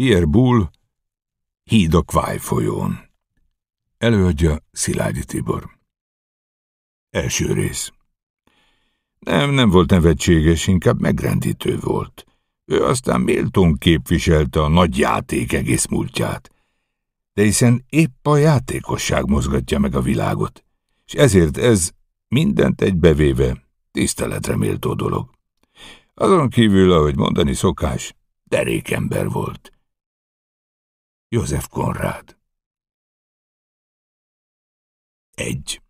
Pierre Bull, Híd a Kváj folyón. Előadja Szilágyi Tibor. Első rész. Nem, nem volt nevetséges, inkább megrendítő volt. Ő aztán méltón képviselte a nagy játék egész múltját. De hiszen épp a játékosság mozgatja meg a világot, és ezért ez mindent egybevéve tiszteletre méltó dolog. Azon kívül, ahogy mondani szokás, derékember volt. József Konrád. Egy.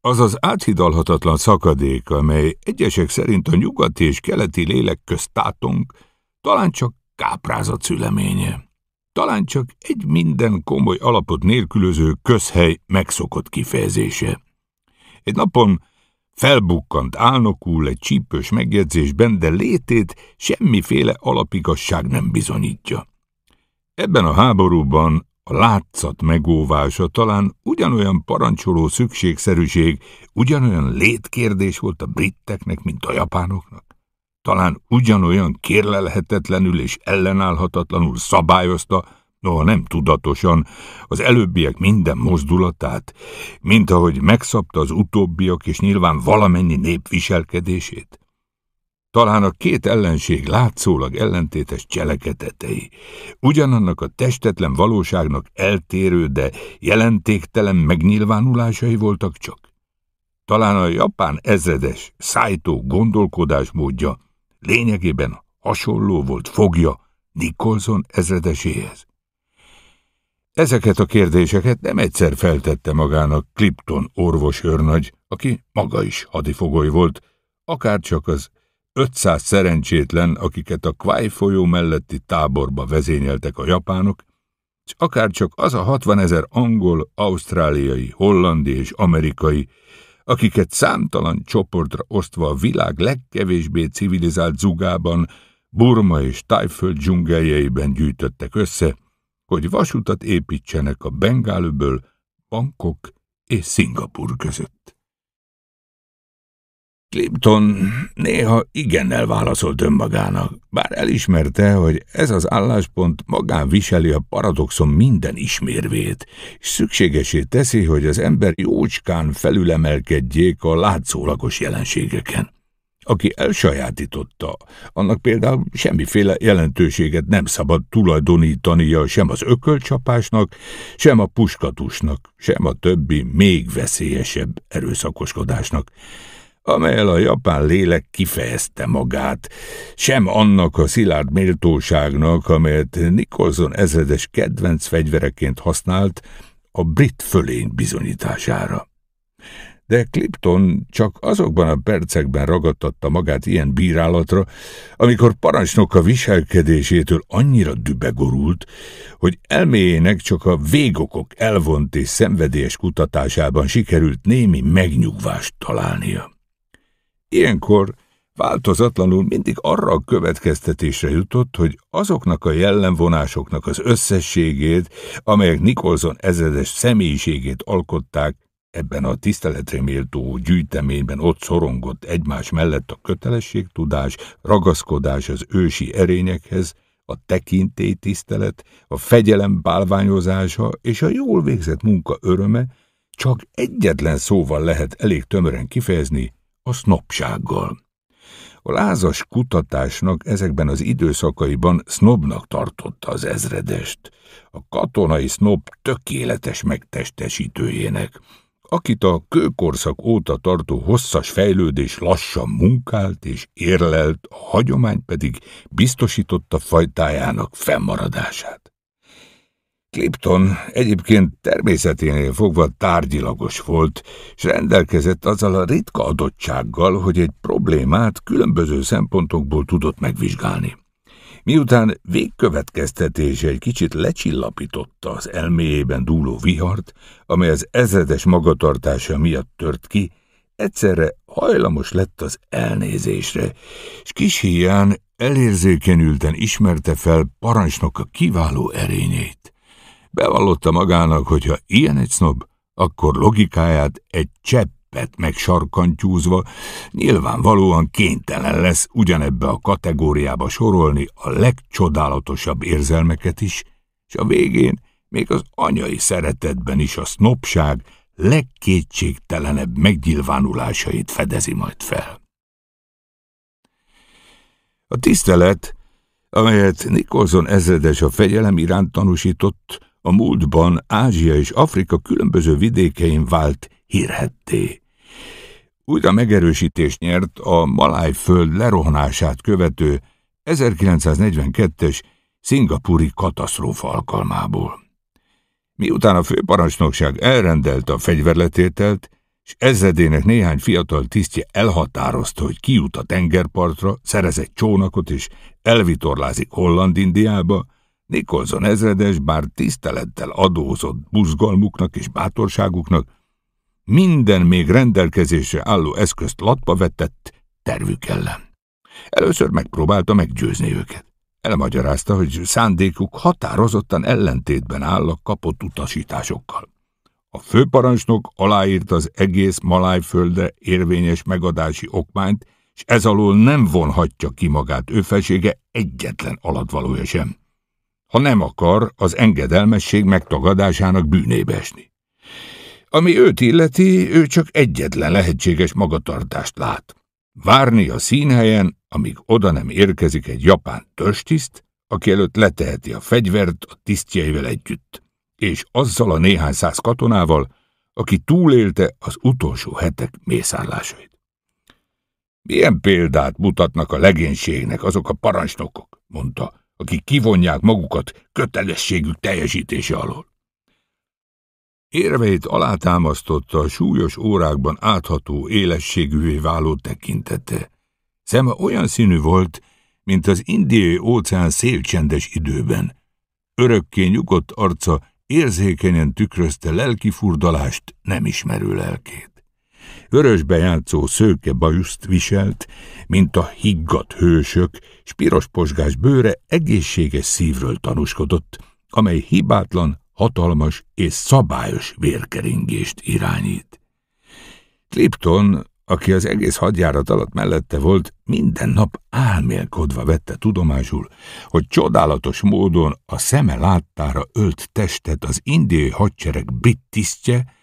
Az az áthidalhatatlan szakadék, amely egyesek szerint a nyugati és keleti lélek közt tátunk, talán csak káprázat szüleménye. Talán csak egy minden komoly alapot nélkülöző közhely megszokott kifejezése. Egy napon Felbukkant álnokul egy csípős megjegyzésben, de létét semmiféle alapigasság nem bizonyítja. Ebben a háborúban a látszat megóvása talán ugyanolyan parancsoló szükségszerűség, ugyanolyan létkérdés volt a britteknek, mint a japánoknak. Talán ugyanolyan kérlelhetetlenül és ellenállhatatlanul szabályozta noha nem tudatosan, az előbbiek minden mozdulatát, mint ahogy megszabta az utóbbiak és nyilván valamennyi népviselkedését. Talán a két ellenség látszólag ellentétes cselekedetei, ugyanannak a testetlen valóságnak eltérő, de jelentéktelen megnyilvánulásai voltak csak. Talán a japán ezredes, szájtó gondolkodásmódja lényegében hasonló volt fogja Nikolson ezredeséhez. Ezeket a kérdéseket nem egyszer feltette magának Clipton őrnagy, aki maga is hadifogoly volt, akárcsak az 500 szerencsétlen, akiket a Kwai folyó melletti táborba vezényeltek a japánok, és akárcsak az a 60 ezer angol, ausztráliai, hollandi és amerikai, akiket számtalan csoportra osztva a világ legkevésbé civilizált zugában, Burma és Tájföld dzsungeljeiben gyűjtöttek össze, hogy vasutat építsenek a Bengálöböl, Bangkok és Szingapur között. Clipton néha igennel válaszolt önmagának, bár elismerte, hogy ez az álláspont magán viseli a paradoxon minden ismérvét, és szükségesé teszi, hogy az ember jócskán felülemelkedjék a látszólagos jelenségeken. Aki elsajátította, annak például semmiféle jelentőséget nem szabad tulajdonítania sem az ökölcsapásnak, sem a puskatusnak, sem a többi még veszélyesebb erőszakoskodásnak amelyel a japán lélek kifejezte magát, sem annak a szilárd méltóságnak, amelyet Nikolson ezredes kedvenc fegyvereként használt a brit fölény bizonyítására de Clipton csak azokban a percekben ragadtatta magát ilyen bírálatra, amikor parancsnoka viselkedésétől annyira dübegorult, hogy elméjének csak a végokok elvont és szenvedélyes kutatásában sikerült némi megnyugvást találnia. Ilyenkor Változatlanul mindig arra a következtetésre jutott, hogy azoknak a jellemvonásoknak az összességét, amelyek Nikolson ezredes személyiségét alkották, Ebben a tiszteletre méltó gyűjteményben ott szorongott egymás mellett a kötelességtudás, ragaszkodás az ősi erényekhez, a tekintélytisztelet, a fegyelem bálványozása és a jól végzett munka öröme csak egyetlen szóval lehet elég tömören kifejezni, a sznopsággal. A lázas kutatásnak ezekben az időszakaiban sznobnak tartotta az ezredest, a katonai sznob tökéletes megtestesítőjének, akit a kőkorszak óta tartó hosszas fejlődés lassan munkált és érlelt, a hagyomány pedig biztosította fajtájának fennmaradását. Klipton egyébként természeténél fogva tárgyilagos volt, és rendelkezett azzal a ritka adottsággal, hogy egy problémát különböző szempontokból tudott megvizsgálni. Miután végkövetkeztetése egy kicsit lecsillapította az elméjében dúló vihart, amely az ezredes magatartása miatt tört ki, egyszerre hajlamos lett az elnézésre, és kis híján elérzékenyülten ismerte fel parancsnok a kiváló erényét. Bevallotta magának, hogy ha ilyen egy sznob, akkor logikáját egy csepp lett meg sarkantyúzva, nyilvánvalóan kénytelen lesz ugyanebbe a kategóriába sorolni a legcsodálatosabb érzelmeket is, és a végén még az anyai szeretetben is a sznopság legkétségtelenebb megnyilvánulásait fedezi majd fel. A tisztelet, amelyet Nikolson ezredes a fegyelem iránt tanúsított, a múltban Ázsia és Afrika különböző vidékein vált hírhetté újra megerősítést nyert a föld lerohanását követő 1942-es szingapúri katasztrófa alkalmából. Miután a főparancsnokság elrendelte a fegyverletételt, és ezredének néhány fiatal tisztje elhatározta, hogy kijut a tengerpartra, szerez egy csónakot és elvitorlázik Holland-Indiába, Nicholson ezredes bár tisztelettel adózott buzgalmuknak és bátorságuknak, minden még rendelkezésre álló eszközt latba vetett tervük ellen. Először megpróbálta meggyőzni őket. Elmagyarázta, hogy szándékuk határozottan ellentétben áll a kapott utasításokkal. A főparancsnok aláírta az egész Malájföldre érvényes megadási okmányt, és ez alól nem vonhatja ki magát ő felsége egyetlen alatvalója sem. Ha nem akar, az engedelmesség megtagadásának bűnébe esni. Ami őt illeti, ő csak egyetlen lehetséges magatartást lát. Várni a színhelyen, amíg oda nem érkezik egy japán törstiszt, aki előtt leteheti a fegyvert a tisztjeivel együtt, és azzal a néhány száz katonával, aki túlélte az utolsó hetek mészállásait. Milyen példát mutatnak a legénységnek azok a parancsnokok, mondta, akik kivonják magukat kötelességük teljesítése alól. Érveit alátámasztotta a súlyos órákban átható élességűvé váló tekintete. Szeme olyan színű volt, mint az indiai óceán szélcsendes időben. Örökké nyugodt arca érzékenyen tükrözte lelki furdalást nem ismerő lelkét. Vörösbe játszó szőke bajuszt viselt, mint a higgadt hősök, s piros posgás bőre egészséges szívről tanúskodott, amely hibátlan, hatalmas és szabályos vérkeringést irányít. Clipton, aki az egész hadjárat alatt mellette volt, minden nap álmélkodva vette tudomásul, hogy csodálatos módon a szeme láttára ölt testet az indiai hadsereg brit tisztje,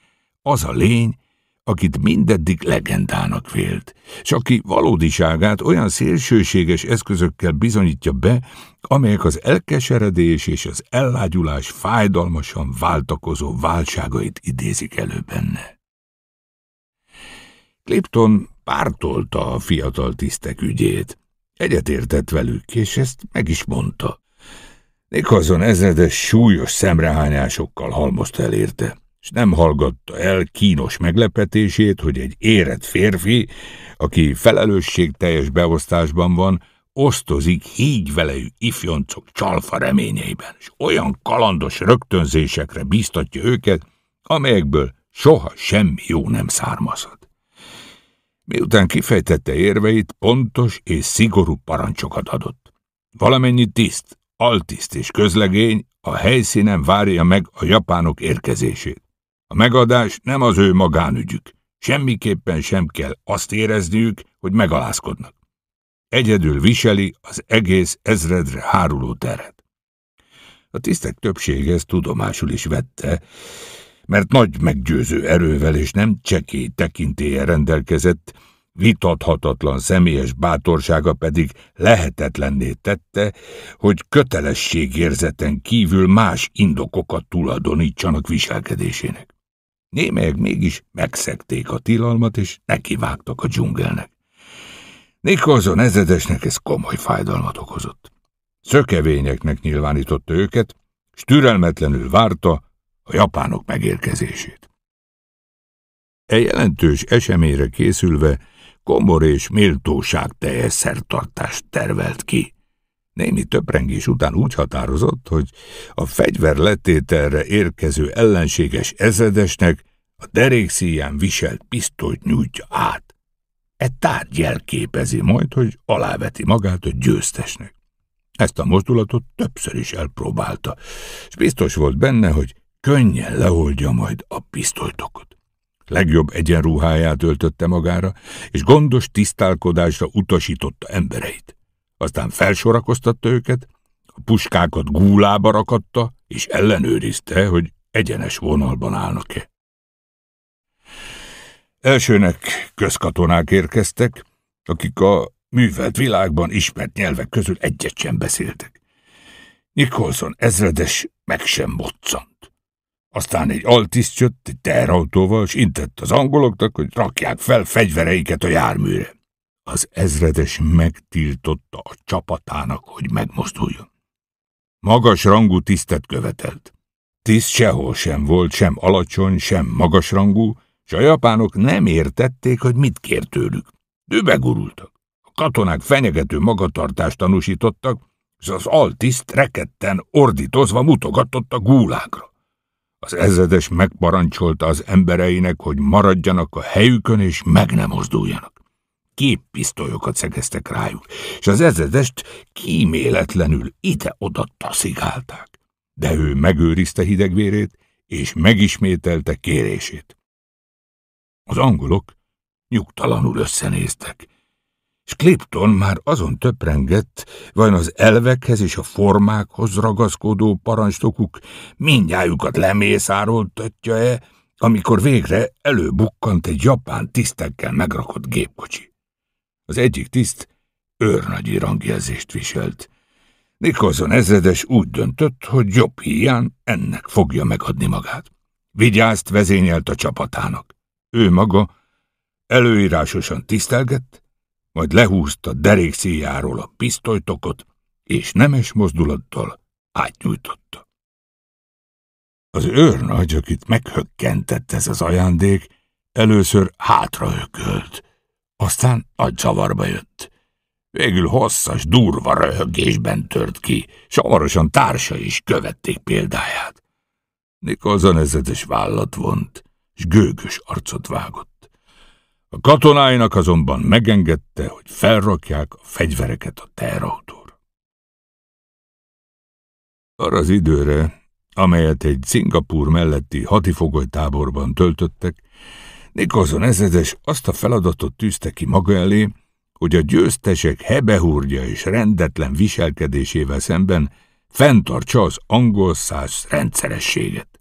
az a lény, akit mindeddig legendának vélt, és aki valódiságát olyan szélsőséges eszközökkel bizonyítja be, amelyek az elkeseredés és az ellágyulás fájdalmasan váltakozó válságait idézik elő benne. Clipton pártolta a fiatal tisztek ügyét. Egyetértett velük, és ezt meg is mondta. Nicholson ezredes súlyos szemrehányásokkal halmozta elérte és nem hallgatta el kínos meglepetését, hogy egy érett férfi, aki felelősségteljes beosztásban van, osztozik velejű ifjoncok csalfa reményeiben, és olyan kalandos rögtönzésekre bíztatja őket, amelyekből soha semmi jó nem származhat. Miután kifejtette érveit, pontos és szigorú parancsokat adott. Valamennyi tiszt, altiszt és közlegény a helyszínen várja meg a japánok érkezését. A megadás nem az ő magánügyük. Semmiképpen sem kell azt érezniük, hogy megalázkodnak. Egyedül viseli az egész ezredre háruló teret. A tisztek többsége ezt tudomásul is vette, mert nagy meggyőző erővel és nem csekély tekintéje rendelkezett, vitathatatlan személyes bátorsága pedig lehetetlenné tette, hogy kötelességérzeten kívül más indokokat tulajdonítsanak viselkedésének. Némelyek mégis megszegték a tilalmat, és nekivágtak a dzsungelnek. Nikolson ezredesnek ez komoly fájdalmat okozott. Szökevényeknek nyilvánította őket, s türelmetlenül várta a japánok megérkezését. E jelentős eseményre készülve Komor és méltóság teljes szertartást tervelt ki. Némi töprengés után úgy határozott, hogy a fegyver letételre érkező ellenséges ezredesnek a derékszíján viselt pisztolyt nyújtja át. E tárgy jelképezi majd, hogy aláveti magát a győztesnek. Ezt a mozdulatot többször is elpróbálta, és biztos volt benne, hogy könnyen leoldja majd a pisztolytokot. Legjobb egyenruháját öltötte magára, és gondos tisztálkodásra utasította embereit aztán felsorakoztatta őket, a puskákat gúlába rakatta, és ellenőrizte, hogy egyenes vonalban állnak-e. Elsőnek közkatonák érkeztek, akik a művelt világban ismert nyelvek közül egyet sem beszéltek. Nikolson ezredes meg sem boccant. Aztán egy altiszt jött egy terautóval, és intett az angoloknak, hogy rakják fel fegyvereiket a járműre. Az ezredes megtiltotta a csapatának, hogy megmozduljon. Magas rangú tisztet követelt. Tiszt sehol sem volt, sem alacsony, sem magas rangú, és a japánok nem értették, hogy mit kér tőlük. Übegurultak. A katonák fenyegető magatartást tanúsítottak, és az altiszt reketten ordítozva mutogatott a gúlágra. Az ezredes megparancsolta az embereinek, hogy maradjanak a helyükön és meg nem mozduljanak képpisztolyokat szegeztek rájuk, és az ezredest kíméletlenül ide-oda taszigálták. De ő megőrizte hidegvérét, és megismételte kérését. Az angolok nyugtalanul összenéztek, és Clipton már azon töprengett, vajon az elvekhez és a formákhoz ragaszkodó parancsnokuk mindjájukat lemészároltatja-e, amikor végre előbukkant egy japán tisztekkel megrakott gépkocsi. Az egyik tiszt őrnagyi rangjelzést viselt. Nikolson ezredes úgy döntött, hogy jobb hián ennek fogja megadni magát. Vigyázt vezényelt a csapatának. Ő maga előírásosan tisztelgett, majd lehúzta derék szíjáról a pisztolytokot, és nemes mozdulattal átnyújtotta. Az őrnagy, akit meghökkentett ez az ajándék, először hátraökölt, aztán a csavarba jött. Végül hosszas, durva röhögésben tört ki, samarosan társa is követték példáját. Nikolzan ezetes vállat vont, és gőgös arcot vágott. A katonáinak azonban megengedte, hogy felrakják a fegyvereket a terrautóra. Arra az időre, amelyet egy Szingapúr melletti hatifogolytáborban töltöttek, Nikolson ezredes azt a feladatot tűzte ki maga elé, hogy a győztesek hebehúrja és rendetlen viselkedésével szemben fenntartsa az angol száz rendszerességet.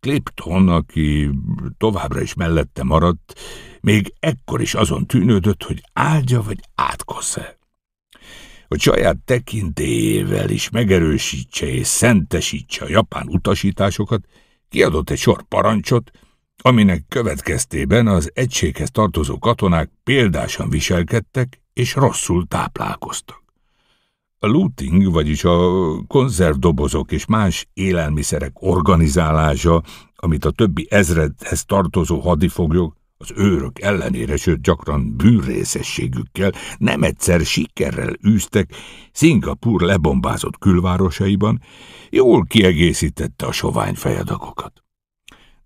Clipton, aki továbbra is mellette maradt, még ekkor is azon tűnődött, hogy áldja vagy átkozza hogy saját tekintével is megerősítse és szentesítse a japán utasításokat, kiadott egy sor parancsot, aminek következtében az egységhez tartozó katonák példásan viselkedtek és rosszul táplálkoztak. A looting, vagyis a konzervdobozok és más élelmiszerek organizálása, amit a többi ezredhez tartozó hadifoglyok az őrök ellenére, sőt gyakran bűnrészességükkel nem egyszer sikerrel űztek Szingapur lebombázott külvárosaiban, jól kiegészítette a sovány fejadagokat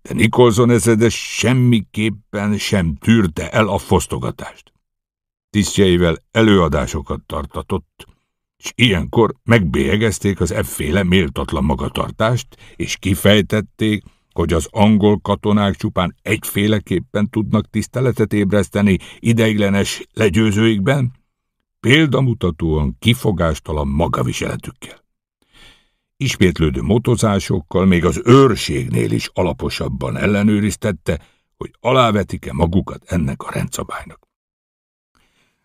de Nikolson ezredes semmiképpen sem tűrte el a fosztogatást. Tisztjeivel előadásokat tartatott, és ilyenkor megbélyegezték az efféle méltatlan magatartást, és kifejtették, hogy az angol katonák csupán egyféleképpen tudnak tiszteletet ébreszteni ideiglenes legyőzőikben, példamutatóan kifogástalan magaviseletükkel ismétlődő motozásokkal még az őrségnél is alaposabban ellenőriztette, hogy alávetik-e magukat ennek a rendszabálynak.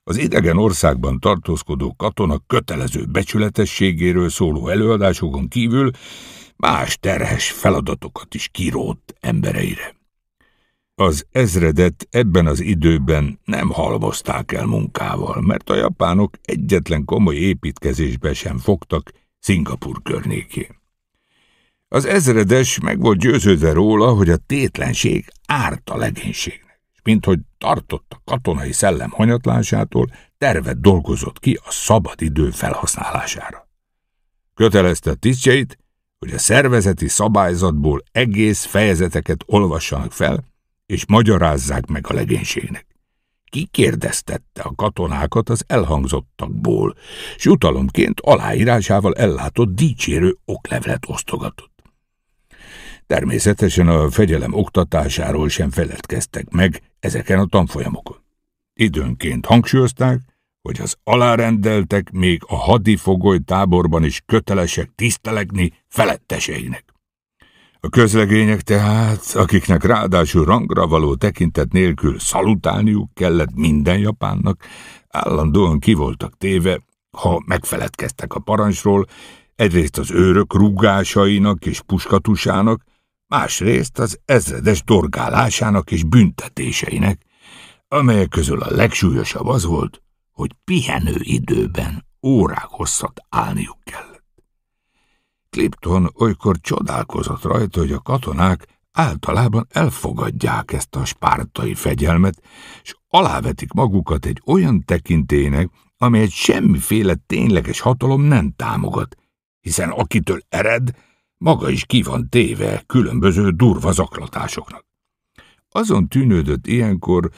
Az idegen országban tartózkodó katona kötelező becsületességéről szóló előadásokon kívül más terhes feladatokat is kirótt embereire. Az ezredet ebben az időben nem halmozták el munkával, mert a japánok egyetlen komoly építkezésbe sem fogtak, Szingapur környékén. Az ezredes meg volt győződve róla, hogy a tétlenség árt a legénységnek, és minthogy tartott a katonai szellem hanyatlásától, tervet dolgozott ki a szabad idő felhasználására. Kötelezte a tisztjeit, hogy a szervezeti szabályzatból egész fejezeteket olvassanak fel, és magyarázzák meg a legénységnek kikérdeztette a katonákat az elhangzottakból, s jutalomként aláírásával ellátott dicsérő oklevelet osztogatott. Természetesen a fegyelem oktatásáról sem feledkeztek meg ezeken a tanfolyamokon. Időnként hangsúlyozták, hogy az alárendeltek még a hadifogoly táborban is kötelesek tisztelegni feletteseinek. A közlegények tehát, akiknek ráadásul rangra való tekintet nélkül szalutálniuk kellett minden japánnak, állandóan kivoltak téve, ha megfeledkeztek a parancsról, egyrészt az őrök rúgásainak és puskatusának, másrészt az ezredes dorgálásának és büntetéseinek, amelyek közül a legsúlyosabb az volt, hogy pihenő időben órák hosszat állniuk kell. Clipton olykor csodálkozott rajta, hogy a katonák általában elfogadják ezt a spártai fegyelmet, és alávetik magukat egy olyan tekintének, amelyet semmiféle tényleges hatalom nem támogat, hiszen akitől ered, maga is ki van téve különböző durva zaklatásoknak. Azon tűnődött ilyenkor,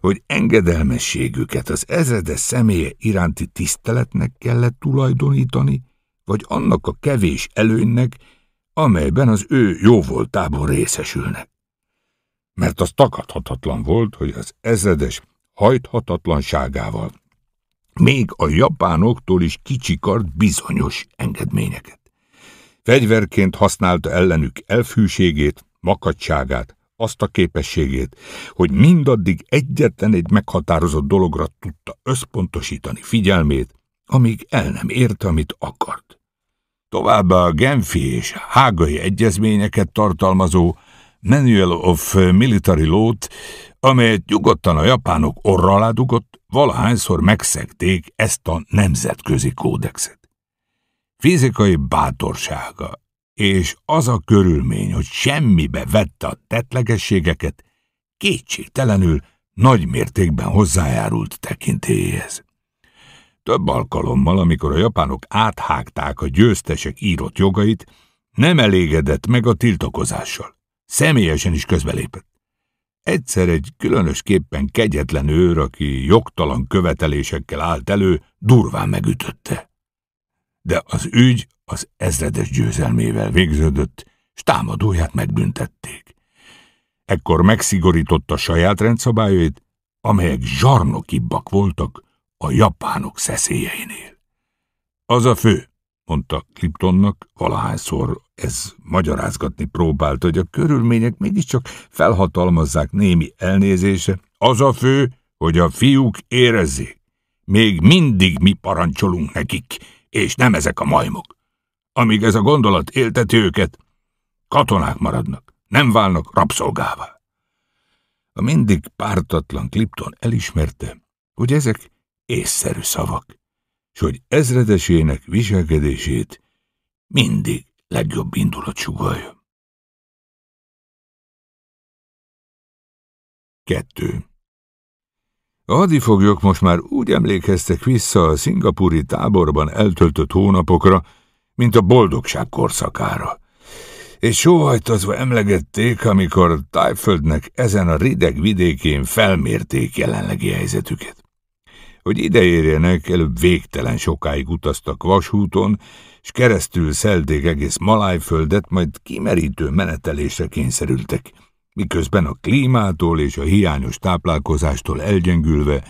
hogy engedelmességüket az ezredes személye iránti tiszteletnek kellett tulajdonítani, vagy annak a kevés előnynek, amelyben az ő jóvoltából részesülnek. Mert az tagadhatatlan volt, hogy az ezredes hajthatatlanságával még a japánoktól is kicsikart bizonyos engedményeket. Fegyverként használta ellenük elfűségét, makadságát, azt a képességét, hogy mindaddig egyetlen egy meghatározott dologra tudta összpontosítani figyelmét, amíg el nem érte, amit akart. Továbbá a Genfi és Hágai egyezményeket tartalmazó Manual of Military Law-t, amelyet nyugodtan a japánok orra alá dugott, valahányszor megszegték ezt a nemzetközi kódexet. Fizikai bátorsága és az a körülmény, hogy semmibe vette a tetlegességeket, kétségtelenül nagy mértékben hozzájárult tekintélyéhez. Több alkalommal, amikor a japánok áthágták a győztesek írott jogait, nem elégedett meg a tiltakozással. Személyesen is közbelépett. Egyszer egy különösképpen kegyetlen őr, aki jogtalan követelésekkel állt elő, durván megütötte. De az ügy az ezredes győzelmével végződött, s támadóját megbüntették. Ekkor megszigorította saját rendszabályait, amelyek zsarnokibbak voltak, a japánok szeszélyeinél. Az a fő, mondta Kliptonnak, valahányszor ez magyarázgatni próbált, hogy a körülmények mégiscsak felhatalmazzák némi elnézése. Az a fő, hogy a fiúk érezzék. Még mindig mi parancsolunk nekik, és nem ezek a majmok. Amíg ez a gondolat élteti őket, katonák maradnak, nem válnak rabszolgává. A mindig pártatlan Klipton elismerte, hogy ezek észszerű szavak, s hogy ezredesének viselkedését mindig legjobb indulat sugalja. 2. A hadifoglyok most már úgy emlékeztek vissza a szingapúri táborban eltöltött hónapokra, mint a boldogság korszakára. És sóhajtozva emlegették, amikor Tájföldnek ezen a rideg vidékén felmérték jelenlegi helyzetüket hogy ideérjenek, előbb végtelen sokáig utaztak vasúton, és keresztül szelték egész Malájföldet, majd kimerítő menetelésre kényszerültek, miközben a klímától és a hiányos táplálkozástól elgyengülve,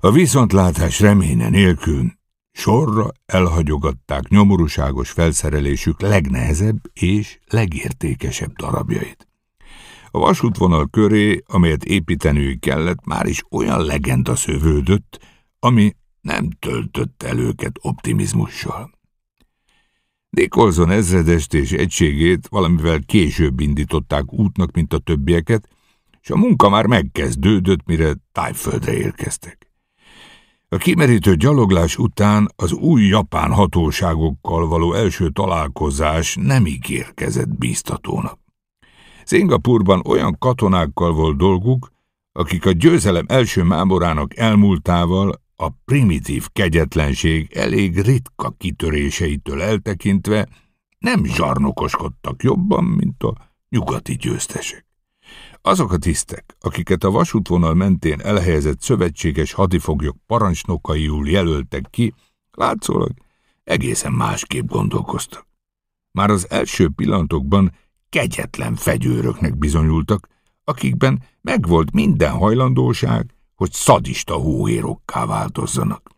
a viszontlátás reménye nélkül sorra elhagyogatták nyomorúságos felszerelésük legnehezebb és legértékesebb darabjait. A vasútvonal köré, amelyet építeniük kellett, már is olyan legenda szövődött, ami nem töltött el őket optimizmussal. Nicholson ezredest és egységét valamivel később indították útnak, mint a többieket, és a munka már megkezdődött, mire tájföldre érkeztek. A kimerítő gyaloglás után az új japán hatóságokkal való első találkozás nem ígérkezett bíztatónak. Szingapurban olyan katonákkal volt dolguk, akik a győzelem első máborának elmúltával a primitív kegyetlenség elég ritka kitöréseitől eltekintve nem zsarnokoskodtak jobban, mint a nyugati győztesek. Azok a tisztek, akiket a vasútvonal mentén elhelyezett szövetséges hadifoglyok parancsnokaiul jelöltek ki, látszólag egészen másképp gondolkoztak. Már az első pillantokban kegyetlen fegyőröknek bizonyultak, akikben megvolt minden hajlandóság, hogy szadista hóhérokká változzanak.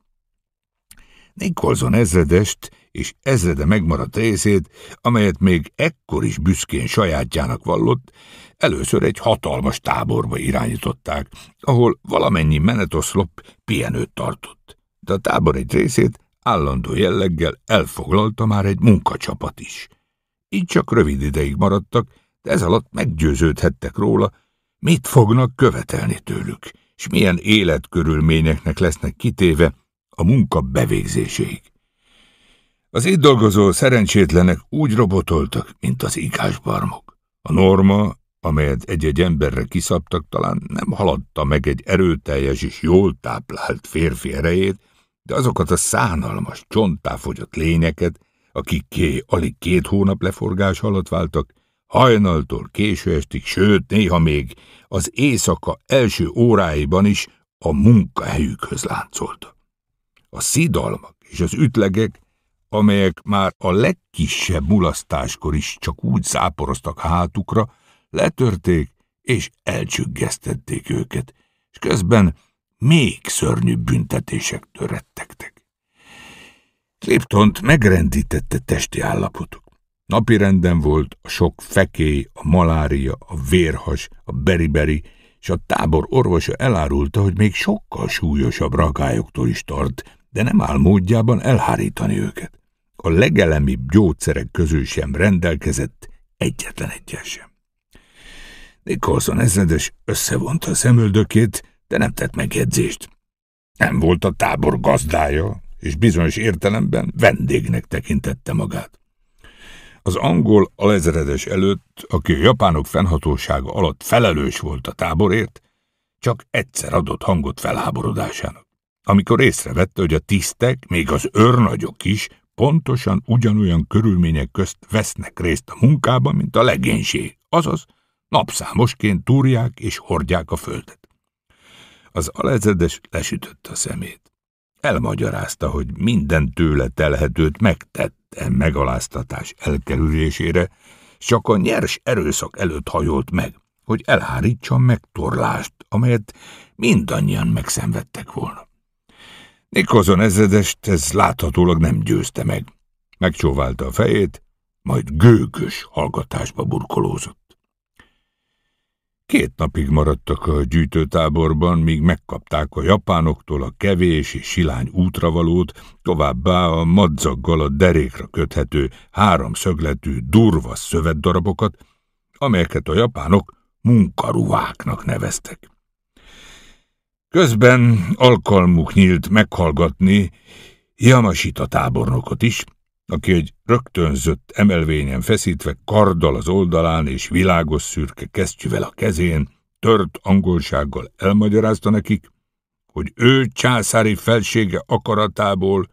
Nicholson ezredest és ezrede megmaradt részét, amelyet még ekkor is büszkén sajátjának vallott, először egy hatalmas táborba irányították, ahol valamennyi menetoszlop pihenőt tartott. De a tábor egy részét állandó jelleggel elfoglalta már egy munkacsapat is. Így csak rövid ideig maradtak, de ez alatt meggyőződhettek róla, mit fognak követelni tőlük – és milyen életkörülményeknek lesznek kitéve a munka bevégzéséig. Az itt dolgozó szerencsétlenek úgy robotoltak, mint az igásbarmok. A norma, amelyet egy-egy emberre kiszabtak, talán nem haladta meg egy erőteljes és jól táplált férfi erejét, de azokat a szánalmas, csontáfogyott lényeket, akik ké alig két hónap leforgás alatt váltak, Hajnaltól késő estig, sőt, néha még az éjszaka első óráiban is a munkahelyükhöz láncolta. A szidalmak és az ütlegek, amelyek már a legkisebb mulasztáskor is csak úgy záporoztak hátukra, letörték és elcsüggesztették őket, és közben még szörnyű büntetések törettektek. Cliptont megrendítette testi állapotuk. Napirenden volt a sok fekély, a malária, a vérhas, a beriberi, és a tábor orvosa elárulta, hogy még sokkal súlyosabb ragályoktól is tart, de nem áll módjában elhárítani őket. A legelemibb gyógyszerek közül sem rendelkezett egyetlen egyes sem. Nikolson ezredes összevonta a szemöldökét, de nem tett megjegyzést. Nem volt a tábor gazdája, és bizonyos értelemben vendégnek tekintette magát. Az angol alezredes előtt, aki a japánok fennhatósága alatt felelős volt a táborért, csak egyszer adott hangot felháborodásának, amikor észrevette, hogy a tisztek, még az őrnagyok is pontosan ugyanolyan körülmények közt vesznek részt a munkában, mint a legénység, azaz napszámosként túrják és hordják a földet. Az alezredes lesütötte a szemét elmagyarázta, hogy minden tőle telhetőt megtett e megaláztatás elkerülésére, csak a nyers erőszak előtt hajolt meg, hogy elhárítsa megtorlást, amelyet mindannyian megszenvedtek volna. Nikozon ezredest ez láthatólag nem győzte meg. Megcsóválta a fejét, majd gőgös hallgatásba burkolózott. Két napig maradtak a gyűjtőtáborban, míg megkapták a japánoktól a kevés és silány útravalót, továbbá a madzaggal a derékra köthető háromszögletű durva szövetdarabokat, amelyeket a japánok munkaruháknak neveztek. Közben alkalmuk nyílt meghallgatni Yamashita tábornokot is, aki egy rögtönzött emelvényen feszítve karddal az oldalán és világos szürke kesztyűvel a kezén, tört angolsággal elmagyarázta nekik, hogy ő császári felsége akaratából,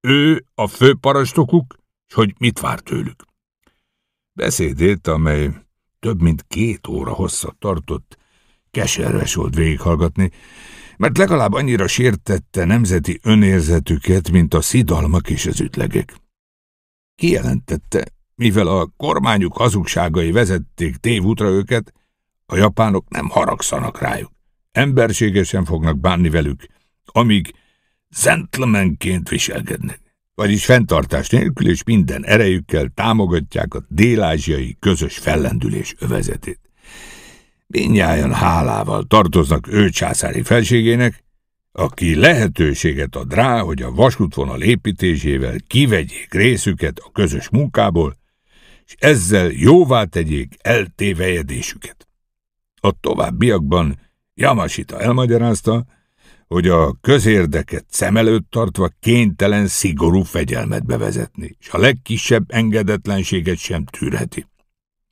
ő a főparastokuk, és hogy mit vár tőlük. Beszédét, amely több mint két óra hosszat tartott, keserves volt végighallgatni, mert legalább annyira sértette nemzeti önérzetüket, mint a szidalmak és az ütlegek. Kijelentette, mivel a kormányuk hazugságai vezették tévútra őket, a japánok nem haragszanak rájuk. Emberségesen fognak bánni velük, amíg zentlemenként viselkednek. Vagyis fenntartás nélkül és minden erejükkel támogatják a dél-ázsiai közös fellendülés övezetét. Mindnyájan hálával tartoznak ő császári felségének, aki lehetőséget ad rá, hogy a vasútvonal építésével kivegyék részüket a közös munkából, és ezzel jóvá tegyék eltévejedésüket. A továbbiakban Jamasita elmagyarázta, hogy a közérdeket szem előtt tartva kénytelen szigorú fegyelmet bevezetni, és a legkisebb engedetlenséget sem tűrheti.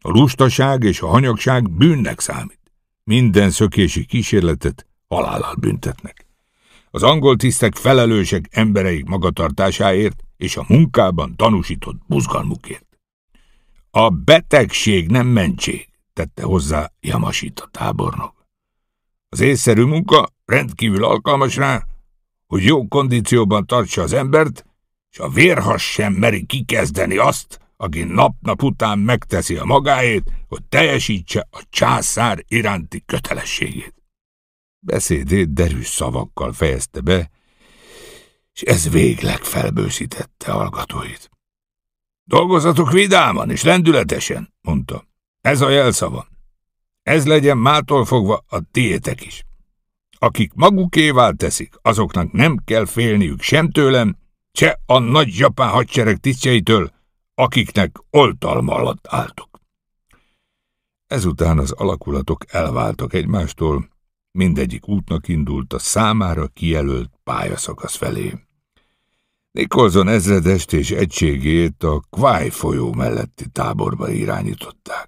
A lustaság és a hanyagság bűnnek számít. Minden szökési kísérletet halállal büntetnek az angol tisztek felelősek embereik magatartásáért és a munkában tanúsított buzgalmukért. A betegség nem mentség, tette hozzá Jamasita tábornok. Az észszerű munka rendkívül alkalmas rá, hogy jó kondícióban tartsa az embert, és a vérhas sem meri kikezdeni azt, aki nap-nap után megteszi a magáét, hogy teljesítse a császár iránti kötelességét. Beszédét derűs szavakkal fejezte be, és ez végleg felbőszítette hallgatóit. Dolgozatok vidáman és lendületesen, mondta. Ez a jelszava. Ez legyen mától fogva a tiétek is. Akik magukévá teszik, azoknak nem kell félniük sem tőlem, se a nagy japán hadsereg tisztjeitől, akiknek oltalma alatt álltok. Ezután az alakulatok elváltak egymástól, mindegyik útnak indult a számára kijelölt pályaszakasz felé. Nicholson ezredest és egységét a Kváj folyó melletti táborba irányították.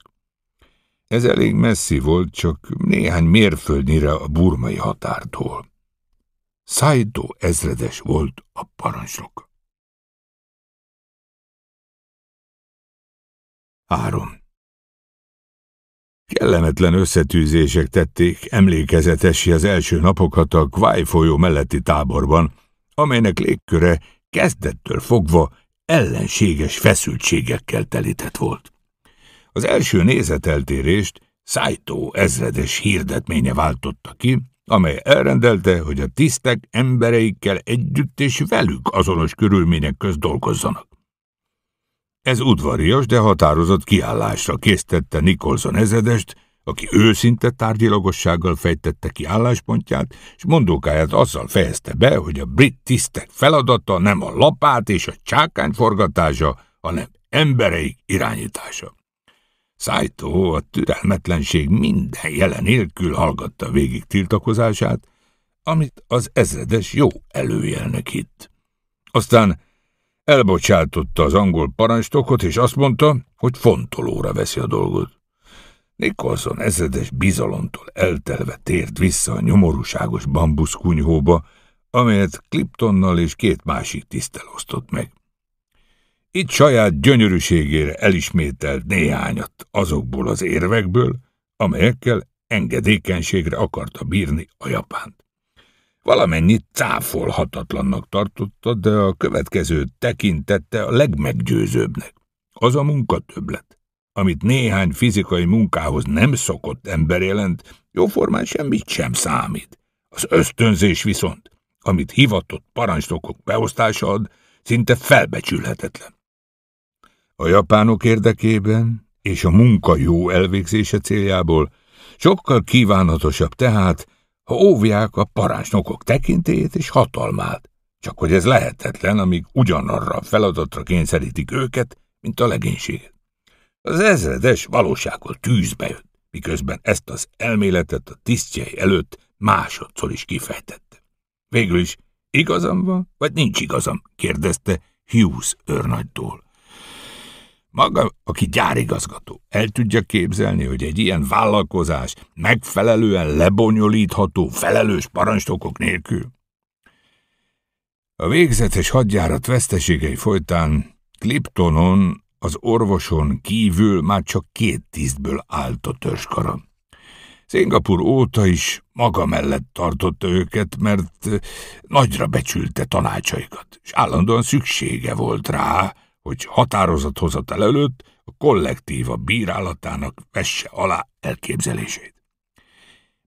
Ez elég messzi volt, csak néhány mérföldnyire a burmai határtól. Szájtó ezredes volt a parancsnok. 3 kellemetlen összetűzések tették emlékezetesi az első napokat a Kváj folyó melletti táborban, amelynek légköre kezdettől fogva ellenséges feszültségekkel telített volt. Az első nézeteltérést Szájtó ezredes hirdetménye váltotta ki, amely elrendelte, hogy a tisztek embereikkel együtt és velük azonos körülmények közt dolgozzanak. Ez udvarias, de határozott kiállásra késztette Nikolson ezedest, aki őszinte tárgyilagossággal fejtette ki álláspontját, és mondókáját azzal fejezte be, hogy a brit tisztek feladata nem a lapát és a csákány forgatása, hanem embereik irányítása. Szájtó a türelmetlenség minden jelen nélkül hallgatta végig tiltakozását, amit az ezredes jó előjelnek hitt. Aztán elbocsátotta az angol parancsnokot, és azt mondta, hogy fontolóra veszi a dolgot. Nikolson ezredes bizalontól eltelve tért vissza a nyomorúságos bambuszkunyhóba, amelyet Kliptonnal és két másik tisztel osztott meg. Itt saját gyönyörűségére elismételt néhányat azokból az érvekből, amelyekkel engedékenységre akarta bírni a japánt. Valamennyit cáfolhatatlannak tartotta, de a következő tekintette a legmeggyőzőbbnek. Az a munkatöblet, amit néhány fizikai munkához nem szokott ember jelent, jóformán semmit sem számít. Az ösztönzés viszont, amit hivatott parancsnokok beosztása ad, szinte felbecsülhetetlen. A japánok érdekében és a munka jó elvégzése céljából sokkal kívánatosabb tehát, ha óvják a parancsnokok tekintélyét és hatalmát, csak hogy ez lehetetlen, amíg ugyanarra a feladatra kényszerítik őket, mint a legénységet. Az ezredes valósággal tűzbe jött, miközben ezt az elméletet a tisztjei előtt másodszor is kifejtette. Végül is igazam van, vagy nincs igazam? kérdezte Hughes őrnagytól. Maga, aki gyárigazgató, el tudja képzelni, hogy egy ilyen vállalkozás megfelelően lebonyolítható felelős parancsnokok nélkül? A végzetes hadjárat veszteségei folytán Kliptonon, az orvoson kívül már csak két tisztből állt a törzskara. Szingapur óta is maga mellett tartotta őket, mert nagyra becsülte tanácsaikat, és állandóan szüksége volt rá, hogy határozathozatal előtt a kollektíva bírálatának vesse alá elképzelését.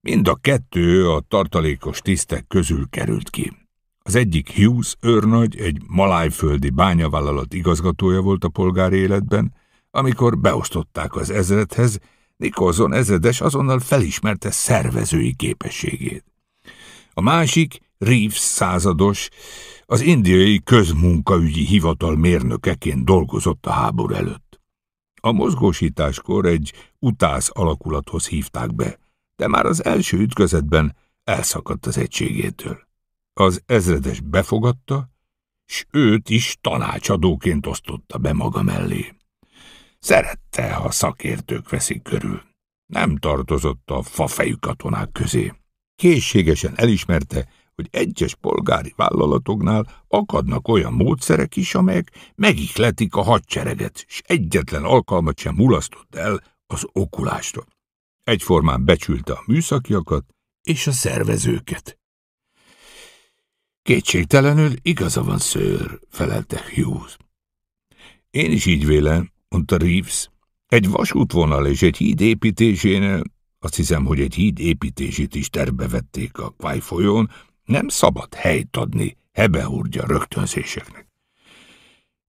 Mind a kettő a tartalékos tisztek közül került ki. Az egyik Hughes őrnagy, egy malájföldi bányavállalat igazgatója volt a polgári életben, amikor beosztották az ezredhez, Nikolson ezredes azonnal felismerte szervezői képességét. A másik Reeves százados, az indiai közmunkaügyi hivatal mérnökeként dolgozott a háború előtt. A mozgósításkor egy utász alakulathoz hívták be, de már az első ütközetben elszakadt az egységétől. Az ezredes befogadta, s őt is tanácsadóként osztotta be maga mellé. Szerette, ha szakértők veszik körül. Nem tartozott a fafejű katonák közé. Készségesen elismerte, hogy egyes polgári vállalatoknál akadnak olyan módszerek is, amelyek megihletik a hadsereget, és egyetlen alkalmat sem mulasztott el az okulástól. Egyformán becsülte a műszakiakat és a szervezőket. Kétségtelenül igaza van, szőr, felelte Hughes. Én is így vélem, mondta Reeves. Egy vasútvonal és egy híd építésénél, azt hiszem, hogy egy híd építését is terbe vették a Kváj folyón, nem szabad helyt adni hebehúrgya rögtönzéseknek.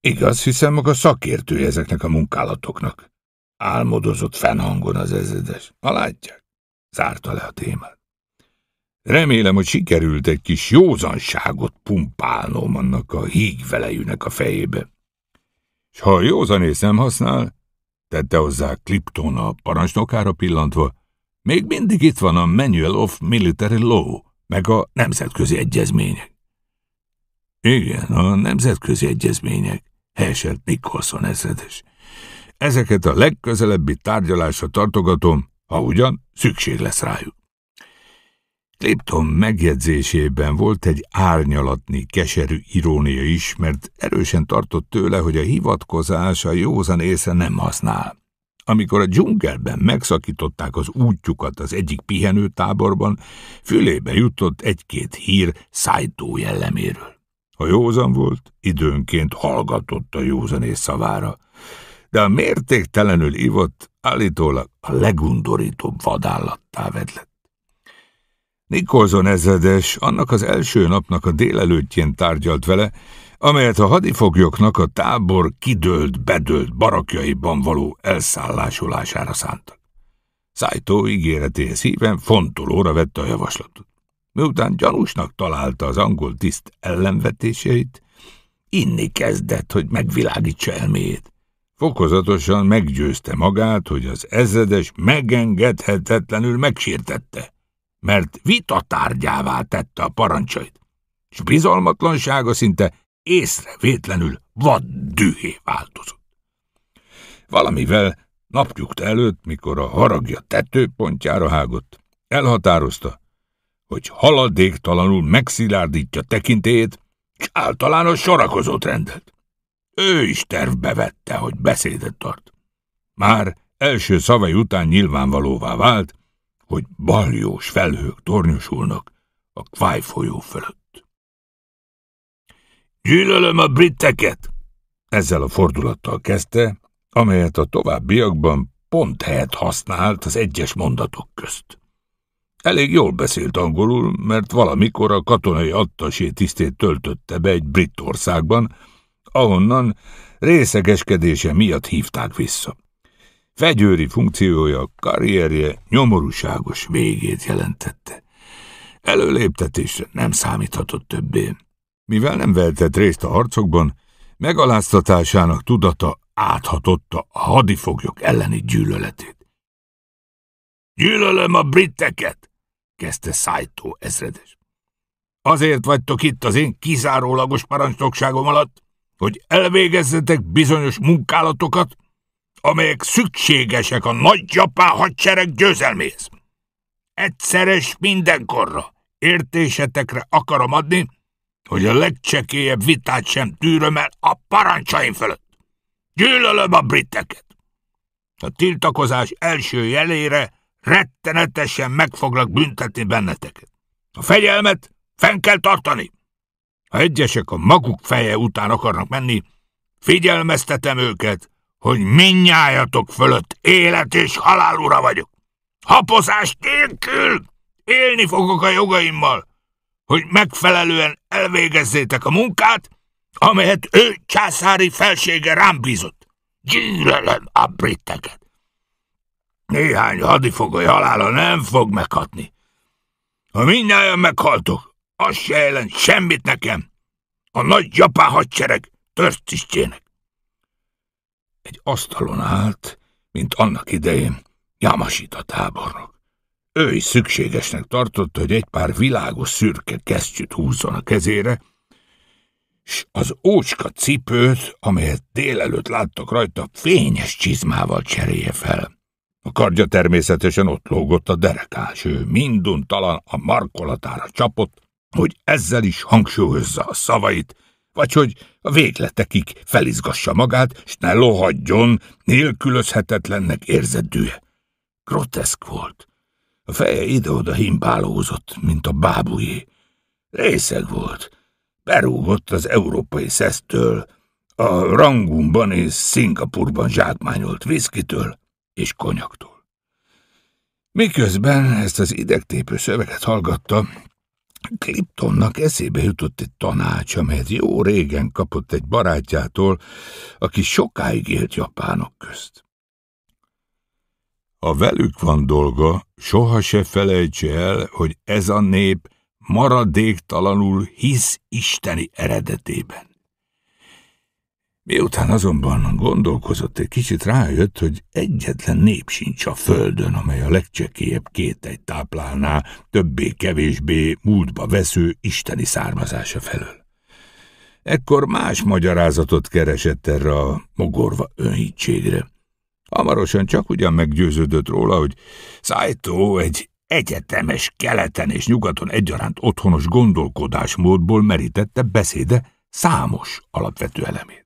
Igaz, hiszen maga szakértő ezeknek a munkálatoknak. Álmodozott fennhangon az ezredes. Ha látják, zárta le a témát. Remélem, hogy sikerült egy kis józanságot pumpálnom annak a hígvelejűnek a fejébe. És ha a józanész nem használ, tette hozzá Clipton a parancsnokára pillantva, még mindig itt van a Manual of Military Law, meg a nemzetközi egyezmények. Igen, a nemzetközi egyezmények, helyesett Nikolson ezredes. Ezeket a legközelebbi tárgyalásra tartogatom, ha ugyan szükség lesz rájuk. Clipton megjegyzésében volt egy árnyalatni, keserű irónia is, mert erősen tartott tőle, hogy a hivatkozás a józan észre nem használ. Amikor a dzsungelben megszakították az útjukat az egyik pihenőtáborban, fülébe jutott egy-két hír szájtó jelleméről. Ha józan volt, időnként hallgatott a józanész szavára, de a mértéktelenül ivott állítólag a legundorítóbb vadállattá vedlett. Nikolzon ezredes annak az első napnak a délelőttjén tárgyalt vele, amelyet a hadifoglyoknak a tábor kidőlt-bedőlt barakjaiban való elszállásolására szántak. Szájtó ígéretéhez híven fontolóra vette a javaslatot. Miután gyanúsnak találta az angol tiszt ellenvetéseit, inni kezdett, hogy megvilágítsa elméjét. Fokozatosan meggyőzte magát, hogy az ezredes megengedhetetlenül megsértette, mert vitatárgyává tette a parancsait, és bizalmatlansága szinte észrevétlenül vad dühé változott. Valamivel napjukt előtt, mikor a haragja tetőpontjára hágott, elhatározta, hogy haladéktalanul megszilárdítja tekintét, és általános sorakozót rendelt. Ő is tervbe vette, hogy beszédet tart. Már első szavai után nyilvánvalóvá vált, hogy baljós felhők tornyosulnak a Kváj folyó fölött. Gyűlölöm a briteket! Ezzel a fordulattal kezdte, amelyet a továbbiakban pont helyet használt az egyes mondatok közt. Elég jól beszélt angolul, mert valamikor a katonai attasé tisztét töltötte be egy brit országban, ahonnan részegeskedése miatt hívták vissza. Fegyőri funkciója, karrierje nyomorúságos végét jelentette. Előléptetésre nem számíthatott többé. Mivel nem vehetett részt a harcokban, megaláztatásának tudata áthatotta a hadifoglyok elleni gyűlöletét. Gyűlölöm a briteket! kezdte Saito ezredes. Azért vagytok itt az én kizárólagos parancsnokságom alatt, hogy elvégezzetek bizonyos munkálatokat, amelyek szükségesek a nagy japán hadsereg győzelméhez. Egyszeres mindenkorra értésetekre akarom adni, hogy a legcsekélyebb vitát sem tűröm el a parancsaim fölött. Gyűlölöm a briteket. A tiltakozás első jelére rettenetesen meg foglak büntetni benneteket. A fegyelmet fenn kell tartani. Ha egyesek a maguk feje után akarnak menni, figyelmeztetem őket, hogy minnyájatok fölött élet és halál ura vagyok. Hapozás nélkül élni fogok a jogaimmal, hogy megfelelően elvégezzétek a munkát, amelyet ő császári felsége rám bízott. Gyűlölöm a briteket! Néhány hadifogoly halála nem fog meghatni. Ha mindnyáján meghaltok, az se jelent semmit nekem, a nagy japán hadsereg törztisztjének. Egy asztalon állt, mint annak idején Jamasita tábornok. Ő is szükségesnek tartotta, hogy egy pár világos szürke kesztyűt húzzon a kezére, s az ócska cipőt, amelyet délelőtt láttak rajta, fényes csizmával cserélje fel. A kardja természetesen ott lógott a derekás, ő minduntalan a markolatára csapott, hogy ezzel is hangsúlyozza a szavait, vagy hogy a végletekig felizgassa magát, s ne lohadjon nélkülözhetetlennek érzett dühe. Groteszk volt, a feje ide-oda himpálózott, mint a bábujé. Részeg volt. Berúgott az európai szesztől, a rangumban és Szingapurban zsákmányolt viszkitől és konyaktól. Miközben ezt az idegtépő szöveget hallgatta, Kliptonnak eszébe jutott egy tanács, amelyet jó régen kapott egy barátjától, aki sokáig élt japánok közt. Ha velük van dolga, soha se felejtse el, hogy ez a nép maradéktalanul hisz isteni eredetében. Miután azonban gondolkozott, egy kicsit rájött, hogy egyetlen nép sincs a földön, amely a legcsekélyebb kétej táplálná, többé-kevésbé múltba vesző isteni származása felől. Ekkor más magyarázatot keresett erre a mogorva önhítségre. Hamarosan csak ugyan meggyőződött róla, hogy Saito egy egyetemes keleten és nyugaton egyaránt otthonos gondolkodásmódból merítette beszéde számos alapvető elemét.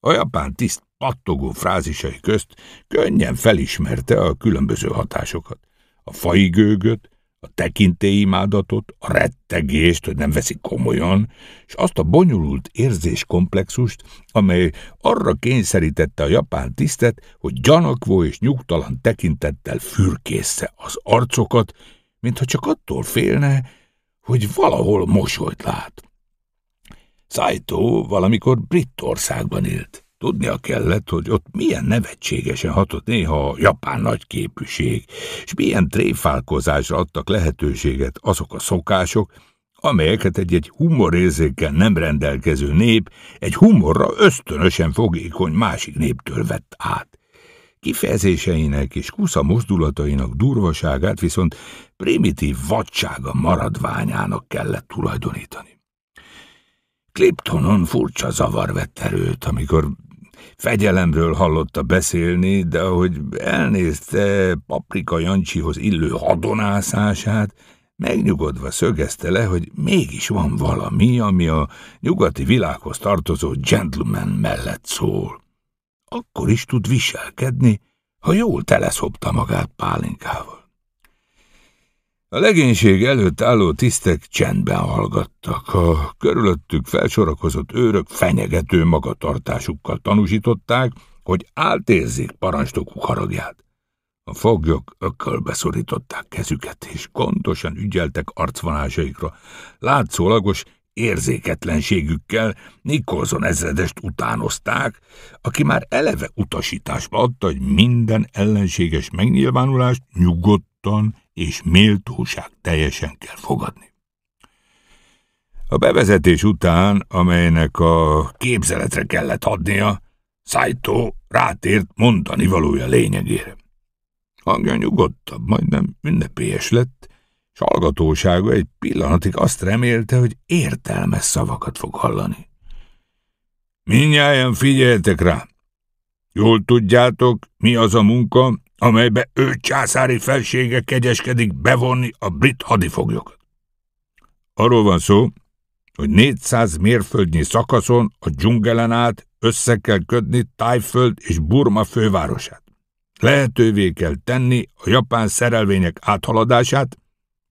A japán tiszt pattogó frázisai közt könnyen felismerte a különböző hatásokat. A faigőgöt, a tekintélyimádatot, a rettegést, hogy nem veszik komolyan, és azt a bonyolult érzéskomplexust, amely arra kényszerítette a japán tisztet, hogy gyanakvó és nyugtalan tekintettel fürkészze az arcokat, mintha csak attól félne, hogy valahol mosolyt lát. Saito valamikor Britországban élt. Tudnia kellett, hogy ott milyen nevetségesen hatott néha a japán nagyképűség, és milyen tréfálkozásra adtak lehetőséget azok a szokások, amelyeket egy-egy humorérzékkel nem rendelkező nép egy humorra ösztönösen fogékony másik néptől vett át. Kifejezéseinek és kusza mozdulatainak durvaságát viszont primitív vadsága maradványának kellett tulajdonítani. Kliptonon furcsa zavar vett erőt, amikor Fegyelemről hallotta beszélni, de ahogy elnézte Paprika Jancsihoz illő hadonászását, megnyugodva szögezte le, hogy mégis van valami, ami a nyugati világhoz tartozó gentleman mellett szól. Akkor is tud viselkedni, ha jól teleszopta magát pálinkával. A legénység előtt álló tisztek csendben hallgattak. A körülöttük felsorakozott őrök fenyegető magatartásukkal tanúsították, hogy áltérzik parancsnokuk haragját. A foglyok ökölbe szorították kezüket, és gondosan ügyeltek arcvonásaikra. Látszólagos érzéketlenségükkel Nikolson ezredest utánozták, aki már eleve utasításba adta, hogy minden ellenséges megnyilvánulást nyugodtan és méltóság teljesen kell fogadni. A bevezetés után, amelynek a képzeletre kellett adnia, Saito rátért mondani valója lényegére. Hangja nyugodtabb, majdnem ünnepélyes lett, s hallgatósága egy pillanatig azt remélte, hogy értelmes szavakat fog hallani. Mindnyáján figyeltek rá. Jól tudjátok, mi az a munka, amelybe ő császári felsége kegyeskedik bevonni a brit hadifoglyokat. Arról van szó, hogy 400 mérföldnyi szakaszon a dzsungelen át össze kell kötni Tájföld és Burma fővárosát. Lehetővé kell tenni a japán szerelvények áthaladását,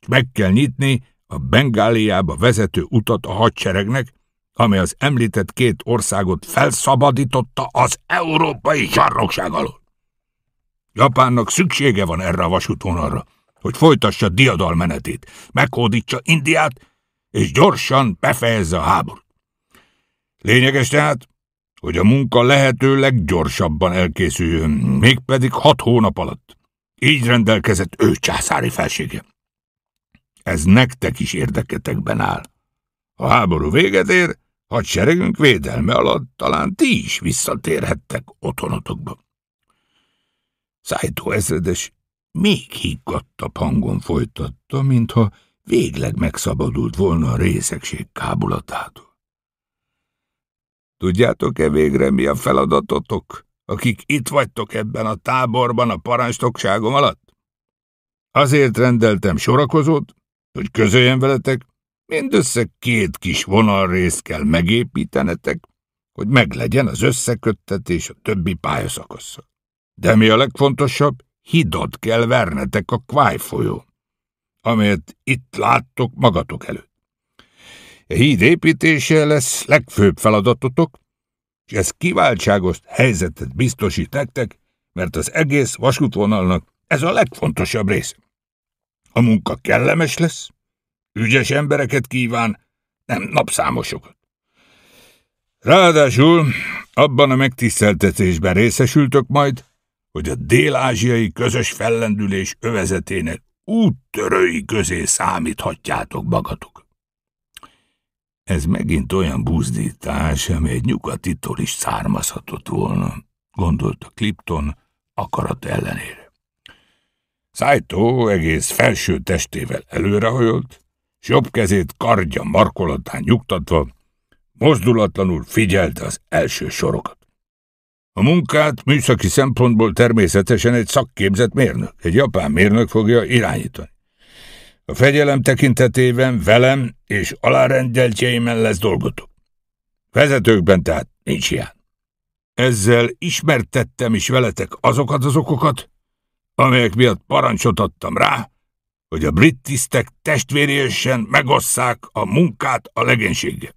és meg kell nyitni a Bengáliába vezető utat a hadseregnek, amely az említett két országot felszabadította az európai zsarnokság alól. Japánnak szüksége van erre a vasútvonalra, hogy folytassa diadalmenetét, meghódítsa Indiát, és gyorsan befejezze a háborút. Lényeges tehát, hogy a munka lehető leggyorsabban elkészüljön, mégpedig hat hónap alatt. Így rendelkezett ő császári felsége. Ez nektek is érdeketekben áll. A háború véget ér, hadseregünk védelme alatt talán ti is visszatérhettek otthonotokba. Szájtó ezredes még higgadtabb hangon folytatta, mintha végleg megszabadult volna a részegség kábulatától. Tudjátok-e végre mi a feladatotok, akik itt vagytok ebben a táborban a parancsnokságom alatt? Azért rendeltem sorakozót, hogy közöljön veletek, mindössze két kis vonalrészt kell megépítenetek, hogy meglegyen az összeköttetés a többi pályaszakosszal. De mi a legfontosabb, hidat kell vernetek a Kváj folyó, amelyet itt láttok magatok előtt. A e híd építése lesz legfőbb feladatotok, és ez kiváltságos helyzetet biztosít nektek, mert az egész vasútvonalnak ez a legfontosabb rész. A munka kellemes lesz, ügyes embereket kíván, nem napszámosokat. Ráadásul abban a megtiszteltetésben részesültök majd, hogy a dél-ázsiai közös fellendülés övezetének úttörői közé számíthatjátok magatok. Ez megint olyan buzdítás, ami egy nyugatitól is származhatott volna, gondolta Clipton akarat ellenére. Szájtó egész felső testével előrehajolt, s jobb kezét kardja markolatán nyugtatva, mozdulatlanul figyelte az első sorokat. A munkát műszaki szempontból természetesen egy szakképzett mérnök, egy japán mérnök fogja irányítani. A fegyelem tekintetében velem és alárendeltjeimen lesz dolgotok. Vezetőkben tehát nincs ilyen. Ezzel ismertettem is veletek azokat az okokat, amelyek miatt parancsot adtam rá, hogy a brit tisztek testvérjesen megosszák a munkát a legénységgel.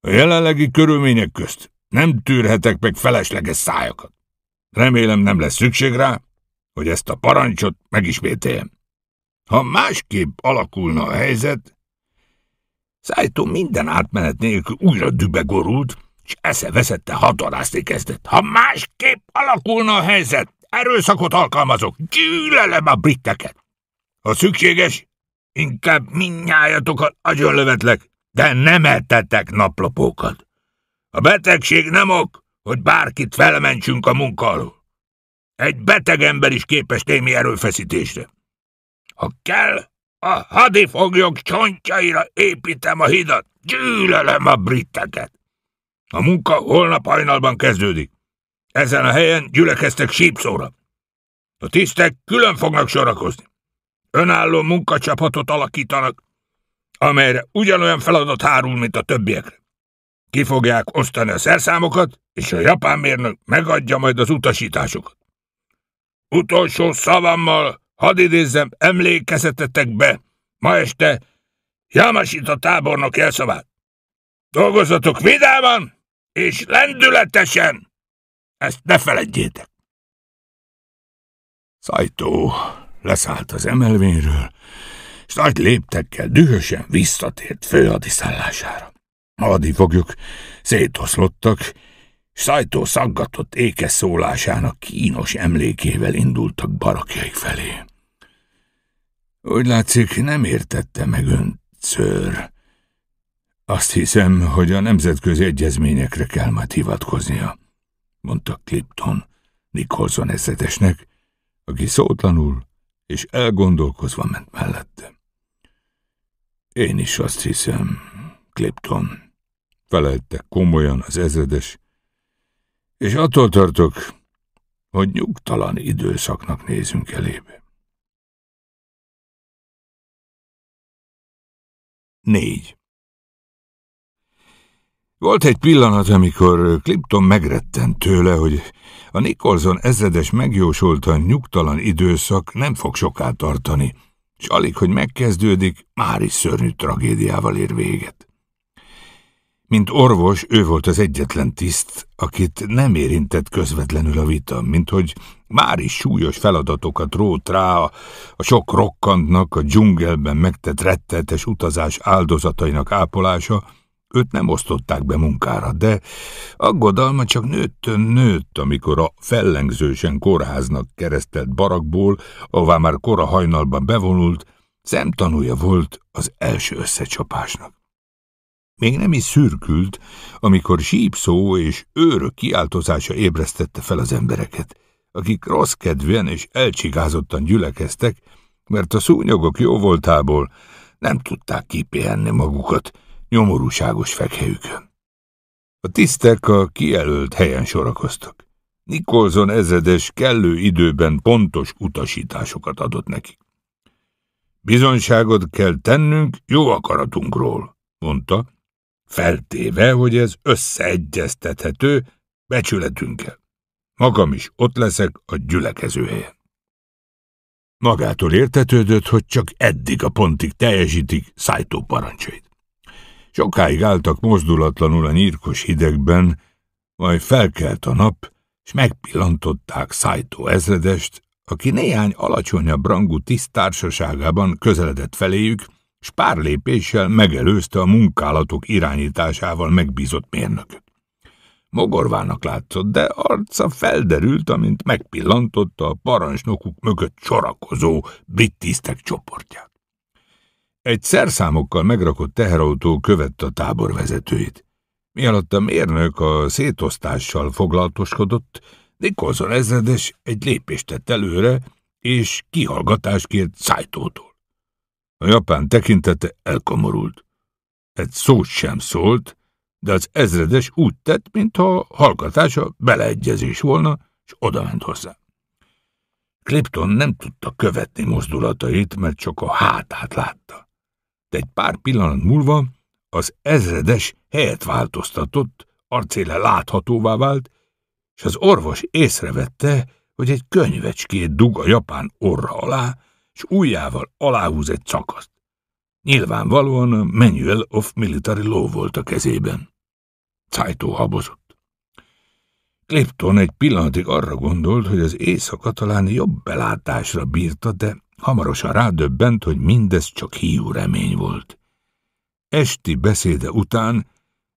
A jelenlegi körülmények közt nem tűrhetek meg felesleges szájakat. Remélem nem lesz szükség rá, hogy ezt a parancsot megismételjem. Ha másképp alakulna a helyzet, Szájtó minden átmenet nélkül újra dübegorult, és esze-veszette hatarászni kezdett. Ha másképp alakulna a helyzet, erőszakot alkalmazok, gyűlelem a briteket. Ha szükséges, inkább minnyájatokat agyonlövetlek, de nem eltettek naplopókat. A betegség nem ok, hogy bárkit felmentsünk a munka alól. Egy beteg ember is képes némi erőfeszítésre. Ha kell, a hadifoglyok csontjaira építem a hidat, gyűlölem a briteket. A munka holnap hajnalban kezdődik. Ezen a helyen gyülekeztek sípszóra. A tisztek külön fognak sorakozni. Önálló munkacsapatot alakítanak, amelyre ugyanolyan feladat hárul, mint a többiekre ki fogják osztani a szerszámokat, és a japán mérnök megadja majd az utasításokat. Utolsó szavammal hadd idézzem emlékezetetekbe ma este a tábornok jelszavát. Dolgozzatok vidáman és lendületesen! Ezt ne feledjétek! Szajtó leszállt az emelvényről, és nagy léptekkel dühösen visszatért főhadiszállására. Adi fogjuk, szétoszlottak, Szajtó szaggatott szólásának kínos emlékével indultak barakjaik felé. Úgy látszik, nem értette meg ön, ször. Azt hiszem, hogy a nemzetközi egyezményekre kell majd hivatkoznia, mondta Clipton Nicholson eszetesnek, aki szótlanul és elgondolkozva ment mellette. Én is azt hiszem, Clipton, felelte komolyan az ezredes, és attól tartok, hogy nyugtalan időszaknak nézünk elébe. 4. Volt egy pillanat, amikor Clipton megrettent tőle, hogy a Nikolson ezredes megjósolta nyugtalan időszak nem fog soká tartani, és alig, hogy megkezdődik, már is szörnyű tragédiával ér véget. Mint orvos, ő volt az egyetlen tiszt, akit nem érintett közvetlenül a vita, mint hogy már is súlyos feladatokat rót rá a, a sok rokkantnak, a dzsungelben megtett rettetes utazás áldozatainak ápolása, őt nem osztották be munkára, de aggodalma csak nőtt nőtt, amikor a fellengzősen kórháznak keresztelt barakból, ahová már kora hajnalban bevonult, szemtanúja volt az első összecsapásnak. Még nem is szürkült, amikor sípszó és őrök kiáltozása ébresztette fel az embereket, akik rossz kedvűen és elcsigázottan gyülekeztek, mert a szúnyogok jóvoltából nem tudták kipihenni magukat nyomorúságos fekhelyükön. A tisztek a kijelölt helyen sorakoztak. Nikolson ezredes kellő időben pontos utasításokat adott nekik. Bizonyságot kell tennünk jó akaratunkról, mondta, feltéve, hogy ez összeegyeztethető becsületünkkel. Magam is ott leszek a gyülekezőhelyen. Magától értetődött, hogy csak eddig a pontig teljesítik szájtó parancsait. Sokáig álltak mozdulatlanul a nyírkos hidegben, majd felkelt a nap, és megpillantották szájtó ezredest, aki néhány alacsonyabb rangú tisztársaságában közeledett feléjük, s pár lépéssel megelőzte a munkálatok irányításával megbízott mérnököt. Mogorvának látszott, de arca felderült, amint megpillantotta a parancsnokuk mögött sorakozó brit tisztek csoportját. Egy szerszámokkal megrakott teherautó követte a tábor vezetőjét. Mielőtt a mérnök a szétosztással foglalatoskodott, Nikolson ezredes egy lépést tett előre, és kihallgatásként Szájtótól. A japán tekintete elkomorult. Egy szót sem szólt, de az ezredes úgy tett, mintha hallgatása beleegyezés volna, és odament hozzá. Clipton nem tudta követni mozdulatait, mert csak a hátát látta. De egy pár pillanat múlva az ezredes helyet változtatott, arcéle láthatóvá vált, és az orvos észrevette, hogy egy könyvecskét dug a japán orra alá, és ujjával aláhúz egy szakaszt. Nyilvánvalóan a Manual of Military Law volt a kezében. Cajtó habozott. Clipton egy pillanatig arra gondolt, hogy az éjszaka talán jobb belátásra bírta, de hamarosan rádöbbent, hogy mindez csak hiú remény volt. Esti beszéde után,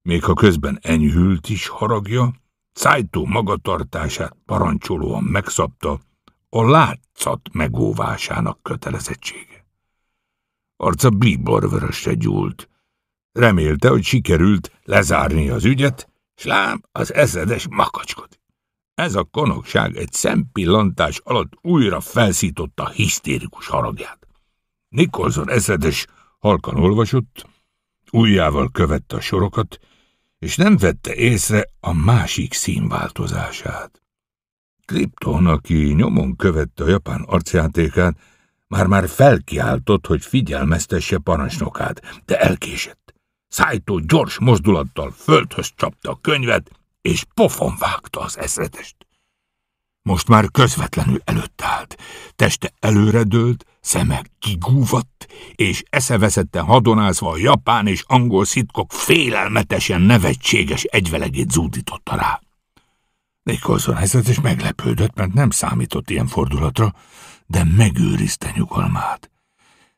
még ha közben enyhült is haragja, Cajtó magatartását parancsolóan megszabta, a látszat megóvásának kötelezettsége. Arca bíborvörösre gyúlt. Remélte, hogy sikerült lezárni az ügyet, s lám az ezredes makacskod. Ez a konokság egy szempillantás alatt újra felszította hisztérikus haragját. Nikolson ezredes halkan olvasott, újjával követte a sorokat, és nem vette észre a másik színváltozását. Krypton, aki nyomon követte a japán arcjátékát, már-már felkiáltott, hogy figyelmeztesse parancsnokát, de elkésett. Szájtó gyors mozdulattal földhöz csapta a könyvet, és pofon vágta az ezredest. Most már közvetlenül előtt állt, teste előredőlt, szeme kigúvott és eszeveszetten hadonázva a japán és angol szitkok félelmetesen nevetséges egyvelegét zúdította rá. Nikolson helyzet is meglepődött, mert nem számított ilyen fordulatra, de megőrizte nyugalmát.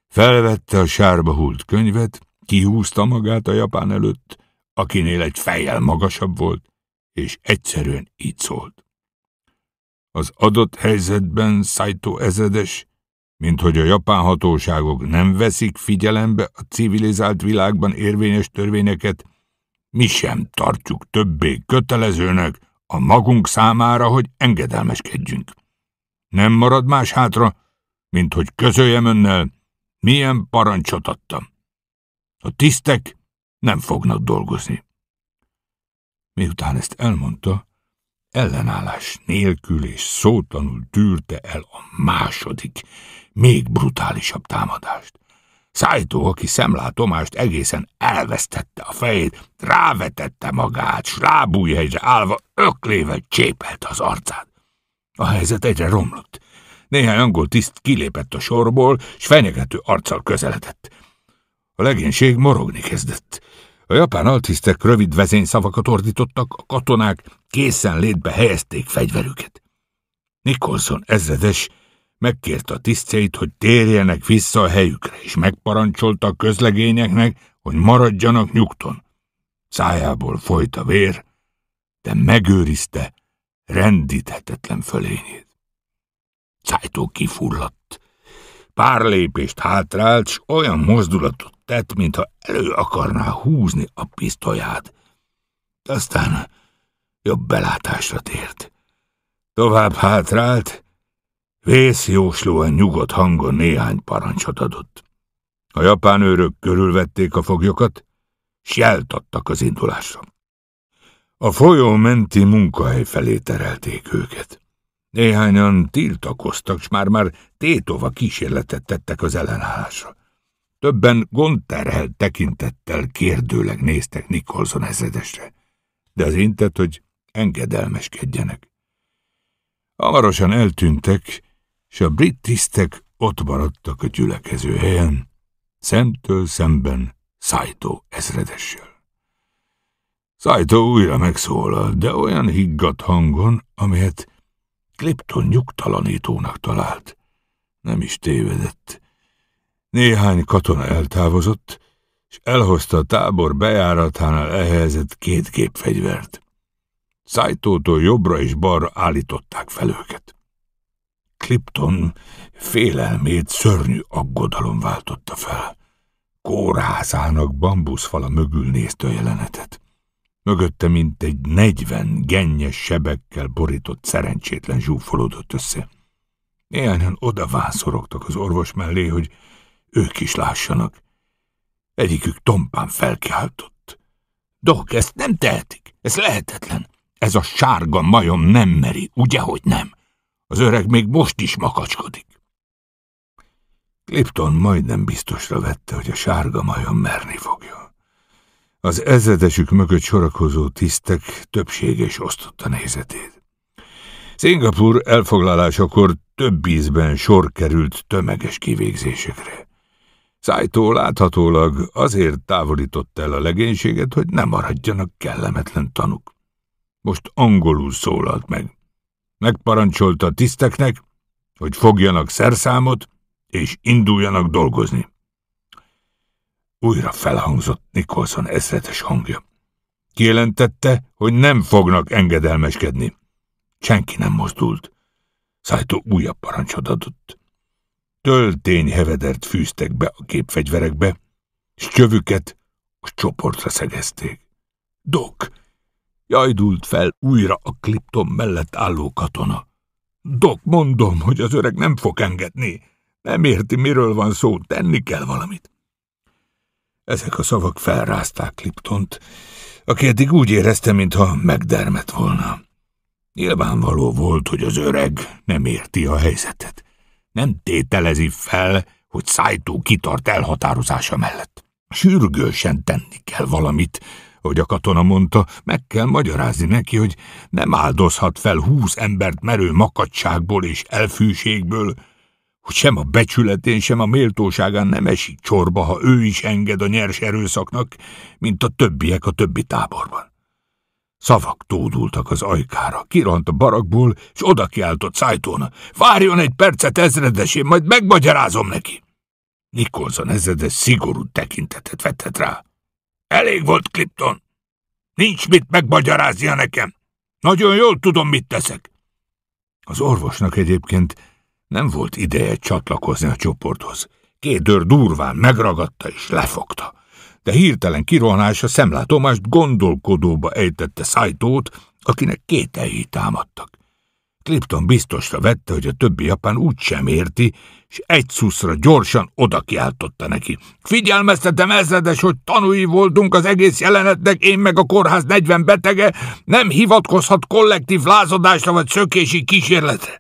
Felvette a sárba hult könyvet, kihúzta magát a japán előtt, akinél egy fejjel magasabb volt, és egyszerűen így szólt. Az adott helyzetben Saito ezedes, mint hogy a japán hatóságok nem veszik figyelembe a civilizált világban érvényes törvényeket, mi sem tartjuk többé kötelezőnek, a magunk számára, hogy engedelmeskedjünk. Nem marad más hátra, mint hogy közöljem önnel, milyen parancsot adtam. A tisztek nem fognak dolgozni. Miután ezt elmondta, ellenállás nélkül és szótlanul tűrte el a második, még brutálisabb támadást. Szájtó, aki szemlátomást egészen elvesztette a fejét, rávetette magát, slábújhegyre állva öklével csépelt az arcát. A helyzet egyre romlott. Néhány angol tiszt kilépett a sorból, s fenyegető arccal közeledett. A legénység morogni kezdett. A japán altisztek rövid vezényszavakat ordítottak, a katonák készen létbe helyezték fegyverüket. Nikolson ezredes megkérte a tisztjeit, hogy térjenek vissza a helyükre, és megparancsolta a közlegényeknek, hogy maradjanak nyugton. Szájából folyt a vér, de megőrizte rendíthetetlen fölényét. Cájtó kifulladt. Pár lépést hátrált, s olyan mozdulatot tett, mintha elő akarná húzni a pisztolyát. Aztán jobb belátásra tért. Tovább hátrált, Vészjóslóan nyugodt hangon néhány parancsot adott. A japán őrök körülvették a foglyokat, s jeltattak az indulásra. A folyó menti munkahely felé terelték őket. Néhányan tiltakoztak, s már-már tétova kísérletet tettek az ellenállásra. Többen gondterhelt tekintettel kérdőleg néztek Nikolson ezredesre, de az intett, hogy engedelmeskedjenek. Hamarosan eltűntek, és a brit tisztek ott maradtak a gyülekező helyen, szemtől szemben Szájtó ezredessel. Szájtó újra megszólal, de olyan higgadt hangon, amelyet Klipton nyugtalanítónak talált. Nem is tévedett. Néhány katona eltávozott, és elhozta a tábor bejáratánál elhelyezett két gépfegyvert. Szájtótól jobbra és balra állították fel őket. Clipton félelmét szörnyű aggodalom váltotta fel. Kórházának bambuszfala mögül nézte a jelenetet. Mögötte mint egy negyven gennyes sebekkel borított szerencsétlen zsúfolódott össze. Néhányan odavászorogtak az orvos mellé, hogy ők is lássanak. Egyikük tompán felkiáltott. Dok, ezt nem tehetik, ez lehetetlen. Ez a sárga majom nem meri, ugye, hogy nem? Az öreg még most is makacskodik. Clipton majdnem biztosra vette, hogy a sárga majom merni fogja. Az ezredesük mögött sorakozó tisztek többséges osztotta nézetét. Szingapur elfoglalásakor több ízben sor került tömeges kivégzésekre. Szájtó láthatólag azért távolította el a legénységet, hogy ne maradjanak kellemetlen tanuk. Most angolul szólalt meg megparancsolta a tiszteknek, hogy fogjanak szerszámot, és induljanak dolgozni. Újra felhangzott Nikolson ezretes hangja. Kijelentette, hogy nem fognak engedelmeskedni. Senki nem mozdult. Szájtó újabb parancsot adott. Töltény hevedert fűztek be a képfegyverekbe, és csövüket a csoportra szegezték. Dok! Jajdult fel újra a kliptom mellett álló katona. Dok, mondom, hogy az öreg nem fog engedni. Nem érti, miről van szó, tenni kell valamit. Ezek a szavak felrázták Kliptont, aki eddig úgy érezte, mintha megdermet volna. Nyilvánvaló volt, hogy az öreg nem érti a helyzetet. Nem tételezi fel, hogy Szájtó kitart elhatározása mellett. Sürgősen tenni kell valamit, ahogy a katona mondta, meg kell magyarázni neki, hogy nem áldozhat fel húsz embert merő makadságból és elfűségből, hogy sem a becsületén, sem a méltóságán nem esik csorba, ha ő is enged a nyers erőszaknak, mint a többiek a többi táborban. Szavak tódultak az ajkára, kirant a barakból, és oda kiáltott Szájtón. Várjon egy percet, ezredes, én majd megmagyarázom neki. Nikolson ezredes szigorú tekintetet vetett rá. Elég volt, Clipton. Nincs mit megmagyaráznia nekem. Nagyon jól tudom, mit teszek. Az orvosnak egyébként nem volt ideje csatlakozni a csoporthoz. Két dör durván megragadta és lefogta. De hirtelen kirohanása szemlátomást gondolkodóba ejtette Szájtót, akinek két támadtak. Clipton biztosra vette, hogy a többi japán úgy sem érti, és egy szuszra gyorsan oda kiáltotta neki. Figyelmeztetem ezredes, hogy tanúi voltunk az egész jelenetnek, én meg a kórház 40 betege, nem hivatkozhat kollektív lázadásra vagy szökési kísérletre.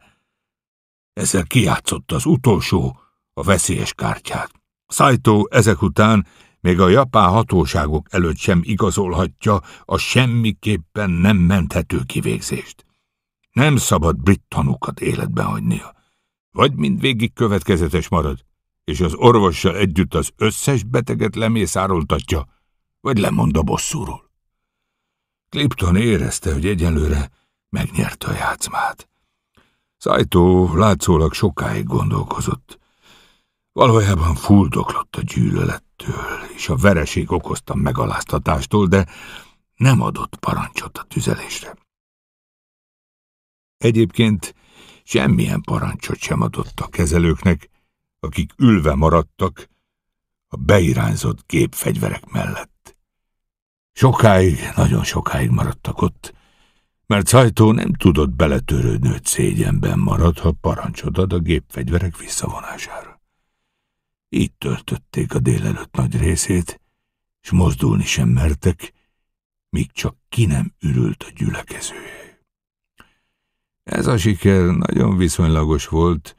Ezzel kiátszott az utolsó, a veszélyes kártyát. Saito ezek után még a japán hatóságok előtt sem igazolhatja a semmiképpen nem menthető kivégzést. Nem szabad brit tanúkat életbe hagynia. Vagy mindvégig következetes marad, és az orvossal együtt az összes beteget lemészároltatja, vagy lemond a bosszúról. Clipton érezte, hogy egyelőre megnyerte a játszmát. Szájtó látszólag sokáig gondolkozott. Valójában fuldoklott a gyűlölettől, és a vereség okozta megaláztatástól, de nem adott parancsot a tüzelésre. Egyébként semmilyen parancsot sem adott a kezelőknek, akik ülve maradtak a beirányzott gépfegyverek mellett. Sokáig, nagyon sokáig maradtak ott, mert Szajtó nem tudott beletörődni, hogy szégyenben marad, ha parancsod ad a gépfegyverek visszavonására. Így töltötték a délelőtt nagy részét, és mozdulni sem mertek, míg csak ki nem ürült a gyülekezője. Ez a siker nagyon viszonylagos volt,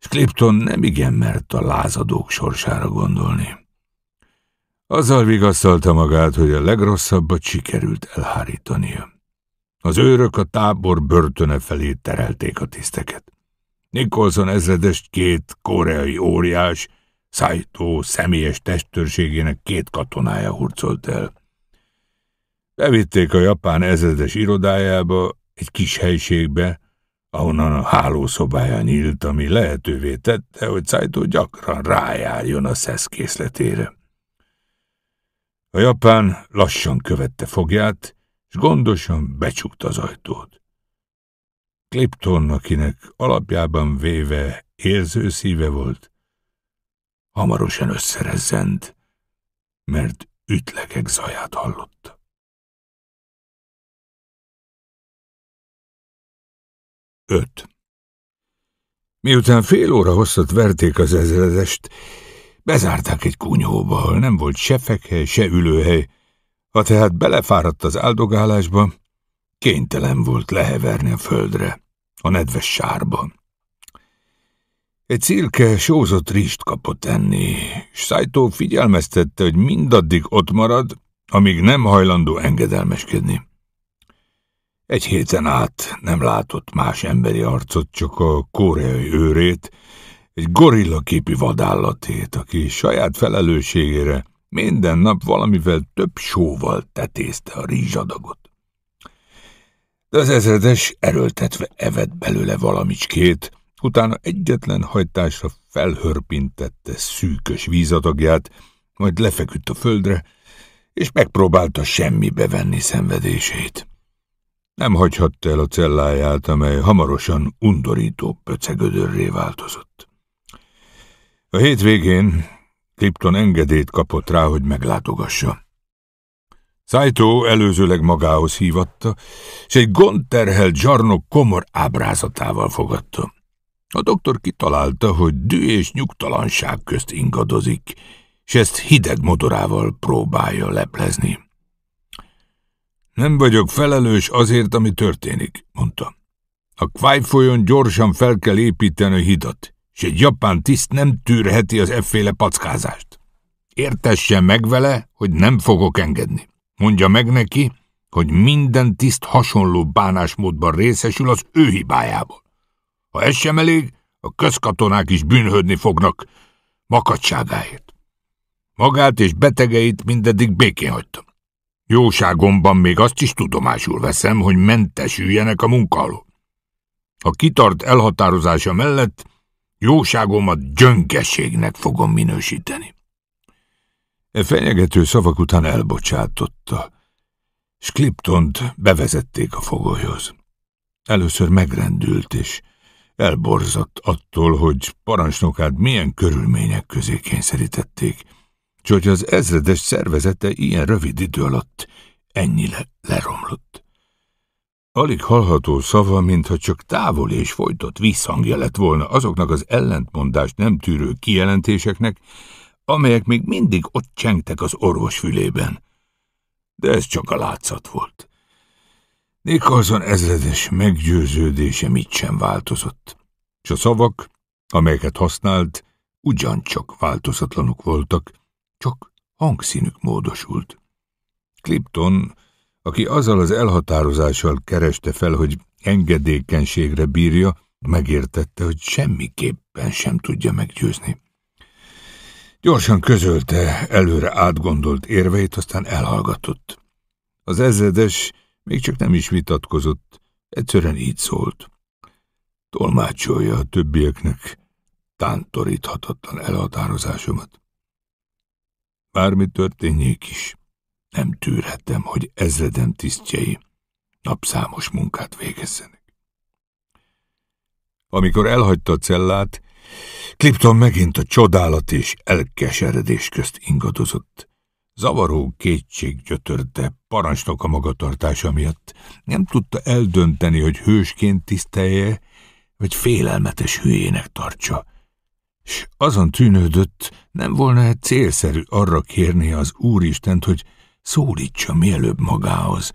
és Clipton nem igen mert a lázadók sorsára gondolni. Azzal vigasztalta magát, hogy a legrosszabbat sikerült elhárítania. Az őrök a tábor börtöne felé terelték a tiszteket. Nicholson ezredest két koreai óriás, Saito személyes testőrségének két katonája hurcolt el. Bevitték a japán ezredes irodájába, egy kis helységbe, ahonnan a hálószobája nyílt, ami lehetővé tette, hogy Saito gyakran rájárjon a szeszkészletére. A japán lassan követte fogját, és gondosan becsukta az ajtót. Klipton, akinek alapjában véve érző szíve volt, hamarosan összerezzent, mert ütlegek zaját hallotta. 5. Miután fél óra hosszat verték az ezredest, bezárták egy kunyhóba, ahol nem volt se fekhely, se ülőhely, ha tehát belefáradt az áldogálásba, kénytelen volt leheverni a földre, a nedves sárba. Egy cirke sózott rist kapott enni, és Szájtó figyelmeztette, hogy mindaddig ott marad, amíg nem hajlandó engedelmeskedni. Egy héten át nem látott más emberi arcot, csak a koreai őrét, egy gorilla képi vadállatét, aki saját felelősségére minden nap valamivel több sóval tetézte a rizsadagot. De az ezredes erőltetve evett belőle valamicskét, utána egyetlen hajtásra felhörpintette szűkös vízadagját, majd lefeküdt a földre, és megpróbálta semmibe venni szenvedését. Nem hagyhatta el a celláját, amely hamarosan undorító pöcegödörré változott. A hétvégén Clipton engedélyt kapott rá, hogy meglátogassa. Szájtó előzőleg magához hívatta, és egy gondterhelt zsarnok komor ábrázatával fogadta. A doktor kitalálta, hogy dű és nyugtalanság közt ingadozik, és ezt hideg modorával próbálja leplezni. Nem vagyok felelős azért, ami történik, mondta. A Kwai folyón gyorsan fel kell építeni a hidat, és egy japán tiszt nem tűrheti az efféle packázást. Értesse meg vele, hogy nem fogok engedni. Mondja meg neki, hogy minden tiszt hasonló bánásmódban részesül az ő hibájából. Ha ez sem elég, a közkatonák is bűnhődni fognak makacságáért. Magát és betegeit mindeddig békén hagytam. Jóságomban még azt is tudomásul veszem, hogy mentesüljenek a munkaló. A kitart elhatározása mellett jóságomat gyöngeségnek fogom minősíteni. E fenyegető szavak után elbocsátotta. Skriptont bevezették a fogolyhoz. Először megrendült, és elborzott attól, hogy parancsnokát milyen körülmények közé kényszerítették – s hogy az ezredes szervezete ilyen rövid idő alatt ennyire leromlott. Alig hallható szava, mintha csak távol és folytott visszhangja lett volna azoknak az ellentmondást nem tűrő kijelentéseknek, amelyek még mindig ott csengtek az orvos fülében. De ez csak a látszat volt. Nikolson ezredes meggyőződése mit sem változott, és a szavak, amelyeket használt, ugyancsak változatlanok voltak, csak hangszínük módosult. Clipton, aki azzal az elhatározással kereste fel, hogy engedékenységre bírja, megértette, hogy semmiképpen sem tudja meggyőzni. Gyorsan közölte előre átgondolt érveit, aztán elhallgatott. Az ezredes még csak nem is vitatkozott, egyszerűen így szólt. Tolmácsolja a többieknek tántoríthatatlan elhatározásomat. Bármi történjék is, nem tűrhetem, hogy ezredem tisztjei napszámos munkát végezzenek. Amikor elhagyta a cellát, Klipton megint a csodálat és elkeseredés közt ingadozott. Zavaró kétség gyötörte parancsnok a magatartása miatt. Nem tudta eldönteni, hogy hősként tisztelje, vagy félelmetes hülyének tartsa. Azon tűnődött, nem volna-e célszerű arra kérni az Úristent, hogy szólítsa mielőbb magához,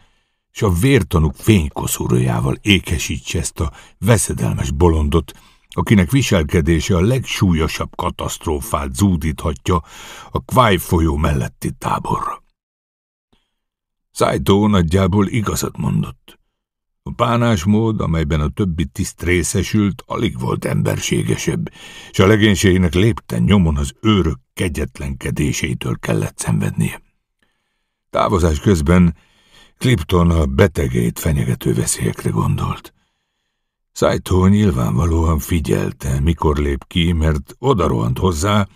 és a vértanuk fénykoszorújával ékesítse ezt a veszedelmes bolondot, akinek viselkedése a legsúlyosabb katasztrófát zúdíthatja a Kváj folyó melletti táborra. Szájtó nagyjából igazat mondott. A bánásmód, amelyben a többi tiszt részesült, alig volt emberségesebb, és a legénységnek lépten nyomon az őrök kegyetlenkedésétől kellett szenvednie. Távozás közben Clipton a betegét fenyegető veszélyekre gondolt. Szájtó nyilvánvalóan figyelte, mikor lép ki, mert odarohant hozzá,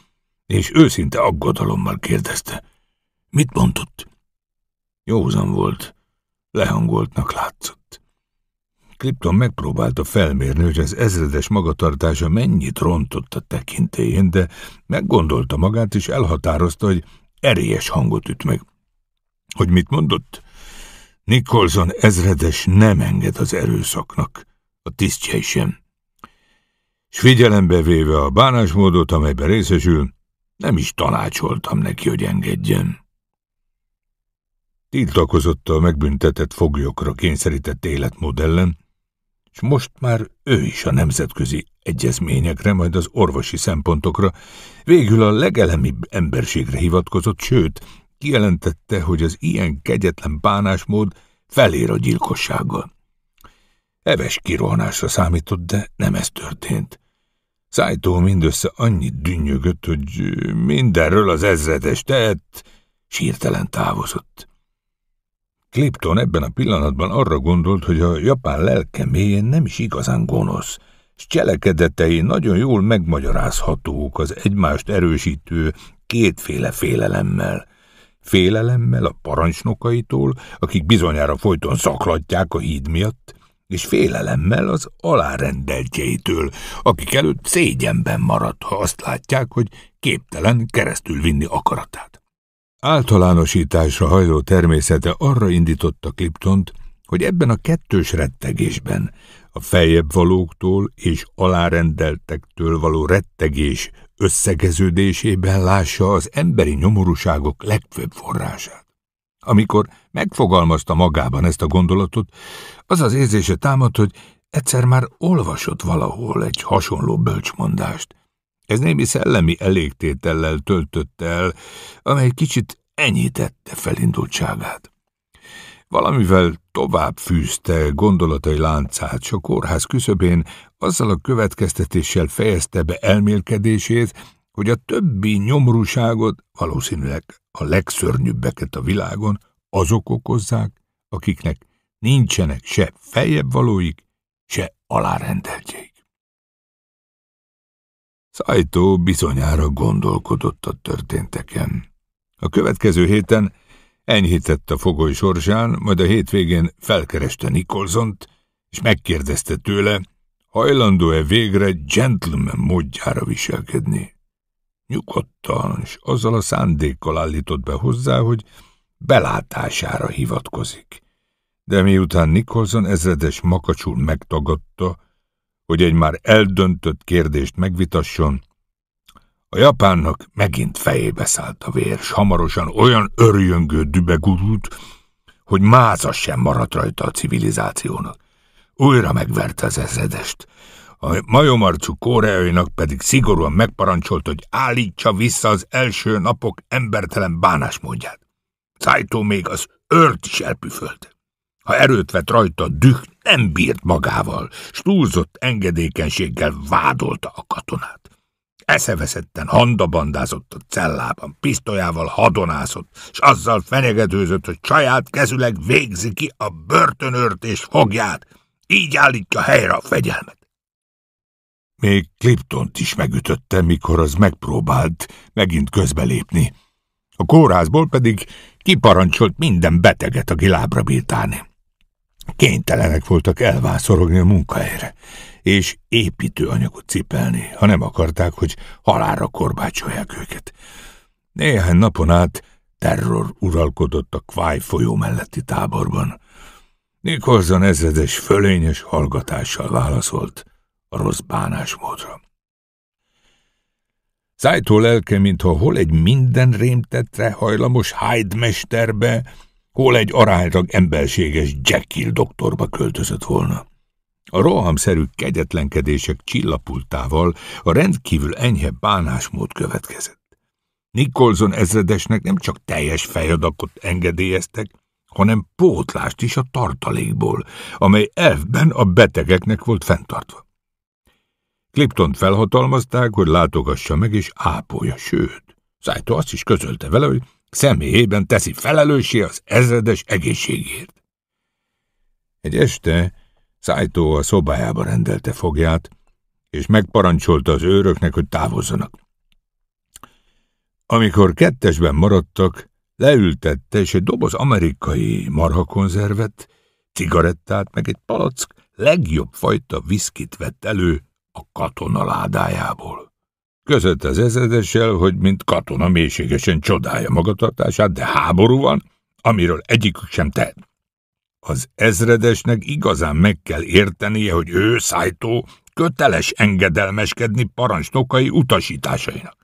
és őszinte aggodalommal kérdezte. Mit mondott? Józan volt, lehangoltnak látszott. Krypton megpróbálta felmérni, hogy az ezredes magatartása mennyit rontott a tekintélyén, de meggondolta magát, és elhatározta, hogy erélyes hangot üt meg. Hogy mit mondott? Nikolson ezredes nem enged az erőszaknak, a tisztjei sem. S figyelembe véve a bánásmódot, amelyben részesül, nem is tanácsoltam neki, hogy engedjen. Tiltakozott a megbüntetett foglyokra kényszerített életmód ellen, és most már ő is a nemzetközi egyezményekre, majd az orvosi szempontokra, végül a legelemibb emberségre hivatkozott, sőt, kijelentette, hogy az ilyen kegyetlen bánásmód felér a gyilkossággal. Eves kirohanásra számított, de nem ez történt. Szájtó mindössze annyit dünnyögött, hogy mindenről az ezredes tehet, sírtelen távozott. Clipton ebben a pillanatban arra gondolt, hogy a japán lelke mélyén nem is igazán gonosz, és cselekedetei nagyon jól megmagyarázhatók az egymást erősítő kétféle félelemmel. Félelemmel a parancsnokaitól, akik bizonyára folyton szaklatják a híd miatt, és félelemmel az alárendeltjeitől, akik előtt szégyenben maradt, ha azt látják, hogy képtelen keresztül vinni akaratát. Általánosításra hajló természete arra indította Kliptont, hogy ebben a kettős rettegésben, a feljebb valóktól és alárendeltektől való rettegés összegeződésében lássa az emberi nyomorúságok legfőbb forrását. Amikor megfogalmazta magában ezt a gondolatot, az az érzése támad, hogy egyszer már olvasott valahol egy hasonló bölcsmondást, ez némi szellemi elégtétellel töltött el, amely kicsit enyhítette felindultságát. Valamivel tovább fűzte gondolatai láncát, s a kórház küszöbén azzal a következtetéssel fejezte be elmélkedését, hogy a többi nyomrúságot, valószínűleg a legszörnyűbbeket a világon, azok okozzák, akiknek nincsenek se feljebb valóik, se alárendeltjék. Szajtó bizonyára gondolkodott a történteken. A következő héten enyhített a fogoly sorsán, majd a hétvégén felkereste Nikolzont, és megkérdezte tőle, hajlandó-e végre gentleman módjára viselkedni. Nyugodtan, és azzal a szándékkal állított be hozzá, hogy belátására hivatkozik. De miután Nikolzon ezredes makacsul megtagadta, hogy egy már eldöntött kérdést megvitasson, a japánnak megint fejébe szállt a vér, s hamarosan olyan örjöngő gurult, hogy máza sem maradt rajta a civilizációnak. Újra megverte az ezredest. A majomarcú koreainak pedig szigorúan megparancsolt, hogy állítsa vissza az első napok embertelen bánásmódját. Szájtó még az őrt is elpüfölte. Ha erőt vett rajta, düh nem bírt magával, s túlzott engedékenységgel vádolta a katonát. Eszeveszetten handabandázott a cellában, pisztolyával hadonászott, s azzal fenyegetőzött, hogy saját kezüleg végzi ki a börtönört és fogját, így állítja helyre a fegyelmet. Még Kliptont is megütötte, mikor az megpróbált megint közbelépni. A kórházból pedig kiparancsolt minden beteget, a gilábra bírtálni. Kénytelenek voltak elvászorogni a munkahelyre, és építőanyagot cipelni, ha nem akarták, hogy halára korbácsolják őket. Néhány napon át terror uralkodott a Kváj folyó melletti táborban. Nikolson ezredes fölényes hallgatással válaszolt a rossz bánásmódra. Szájtó lelke, mintha hol egy minden rémtetre hajlamos hájdmesterbe, Cole egy aránylag emberséges Jekyll doktorba költözött volna. A rohamszerű kegyetlenkedések csillapultával a rendkívül enyhe bánásmód következett. Nicholson ezredesnek nem csak teljes fejadakot engedélyeztek, hanem pótlást is a tartalékból, amely elfben a betegeknek volt fenntartva. Clipton felhatalmazták, hogy látogassa meg és ápolja, sőt, Szájtó azt is közölte vele, hogy személyében teszi felelőssé az ezredes egészségért. Egy este Szájtó a szobájába rendelte fogját, és megparancsolta az őröknek, hogy távozzanak. Amikor kettesben maradtak, leültette, és egy doboz amerikai marhakonzervet, cigarettát, meg egy palack legjobb fajta viszkit vett elő a katona ládájából. Között az ezredessel, hogy mint katona mélységesen csodálja magatartását, de háború van, amiről egyikük sem tehet. Az ezredesnek igazán meg kell értenie, hogy ő, Szájtó, köteles engedelmeskedni parancsnokai utasításainak.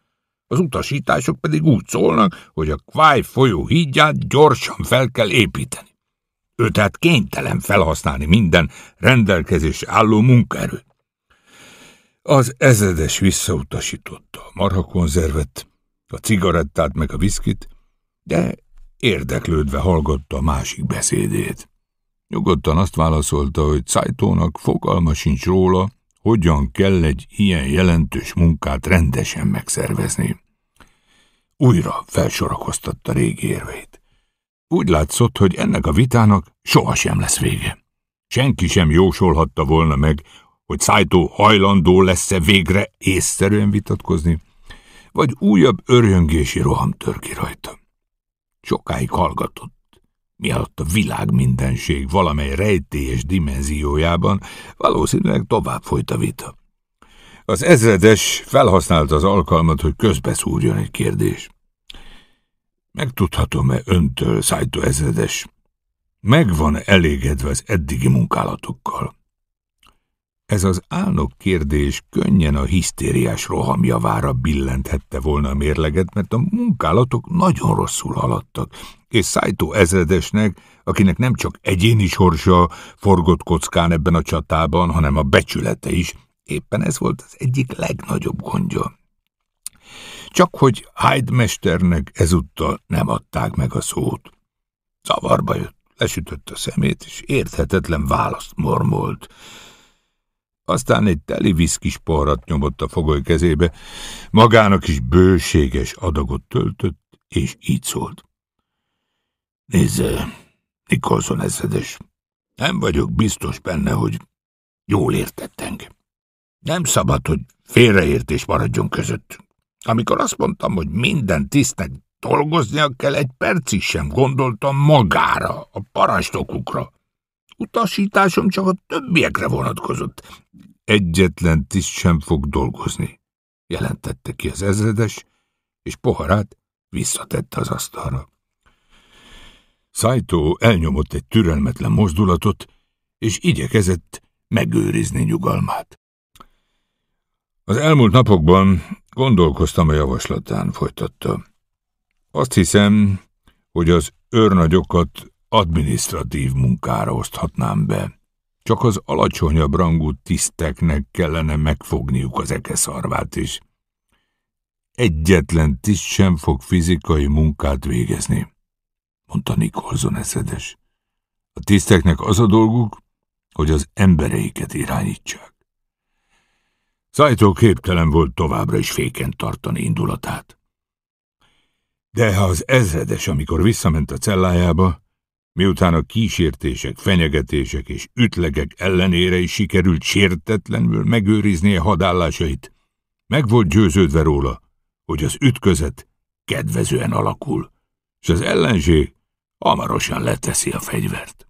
Az utasítások pedig úgy szólnak, hogy a Kváj folyó hídját gyorsan fel kell építeni. Ő tehát kénytelen felhasználni minden rendelkezésre álló munkaerőt. Az ezredes visszautasította a marhakonzervet, a cigarettát meg a viszkit, de érdeklődve hallgatta a másik beszédét. Nyugodtan azt válaszolta, hogy Cajtónak fogalma sincs róla, hogyan kell egy ilyen jelentős munkát rendesen megszervezni. Újra felsorakoztatta régi érveit. Úgy látszott, hogy ennek a vitának sohasem lesz vége. Senki sem jósolhatta volna meg, hogy Szájtó hajlandó lesz-e végre észszerűen vitatkozni, vagy újabb örjöngési roham tör ki rajta. Sokáig hallgatott, miatt a világ mindenség valamely rejtélyes dimenziójában valószínűleg tovább folyt a vita. Az ezredes felhasználta az alkalmat, hogy közbeszúrjon egy kérdés. Megtudhatom-e öntől, Szájtó ezredes? Megvan-e elégedve az eddigi munkálatokkal? Ez az álnok kérdés könnyen a hisztériás rohamjavára billenthette volna a mérleget, mert a munkálatok nagyon rosszul haladtak, és Szájtó ezredesnek, akinek nem csak egyéni sorsa forgott kockán ebben a csatában, hanem a becsülete is, éppen ez volt az egyik legnagyobb gondja. Csak hogy Hyde mesternek ezúttal nem adták meg a szót. Zavarba jött, lesütött a szemét, és érthetetlen választ mormolt aztán egy teli viszkis poharat nyomott a fogoly kezébe, magának is bőséges adagot töltött, és így szólt. Nézze, Nikolson ezredes, nem vagyok biztos benne, hogy jól értett engem. Nem szabad, hogy félreértés maradjon között. Amikor azt mondtam, hogy minden tisztnek dolgoznia kell, egy percig sem gondoltam magára, a parancsnokukra utasításom csak a többiekre vonatkozott. Egyetlen tiszt sem fog dolgozni, jelentette ki az ezredes, és poharát visszatette az asztalra. Szájtó elnyomott egy türelmetlen mozdulatot, és igyekezett megőrizni nyugalmát. Az elmúlt napokban gondolkoztam a javaslatán, folytatta. Azt hiszem, hogy az őrnagyokat administratív munkára oszthatnám be. Csak az alacsonyabb rangú tiszteknek kellene megfogniuk az ekeszarvát is. Egyetlen tiszt sem fog fizikai munkát végezni, mondta Nikolzon eszedes. A tiszteknek az a dolguk, hogy az embereiket irányítsák. Szájtó képtelen volt továbbra is féken tartani indulatát. De ha az ezredes, amikor visszament a cellájába, Miután a kísértések, fenyegetések és ütlegek ellenére is sikerült sértetlenül megőriznie hadállásait, meg volt győződve róla, hogy az ütközet kedvezően alakul, és az ellenség hamarosan leteszi a fegyvert.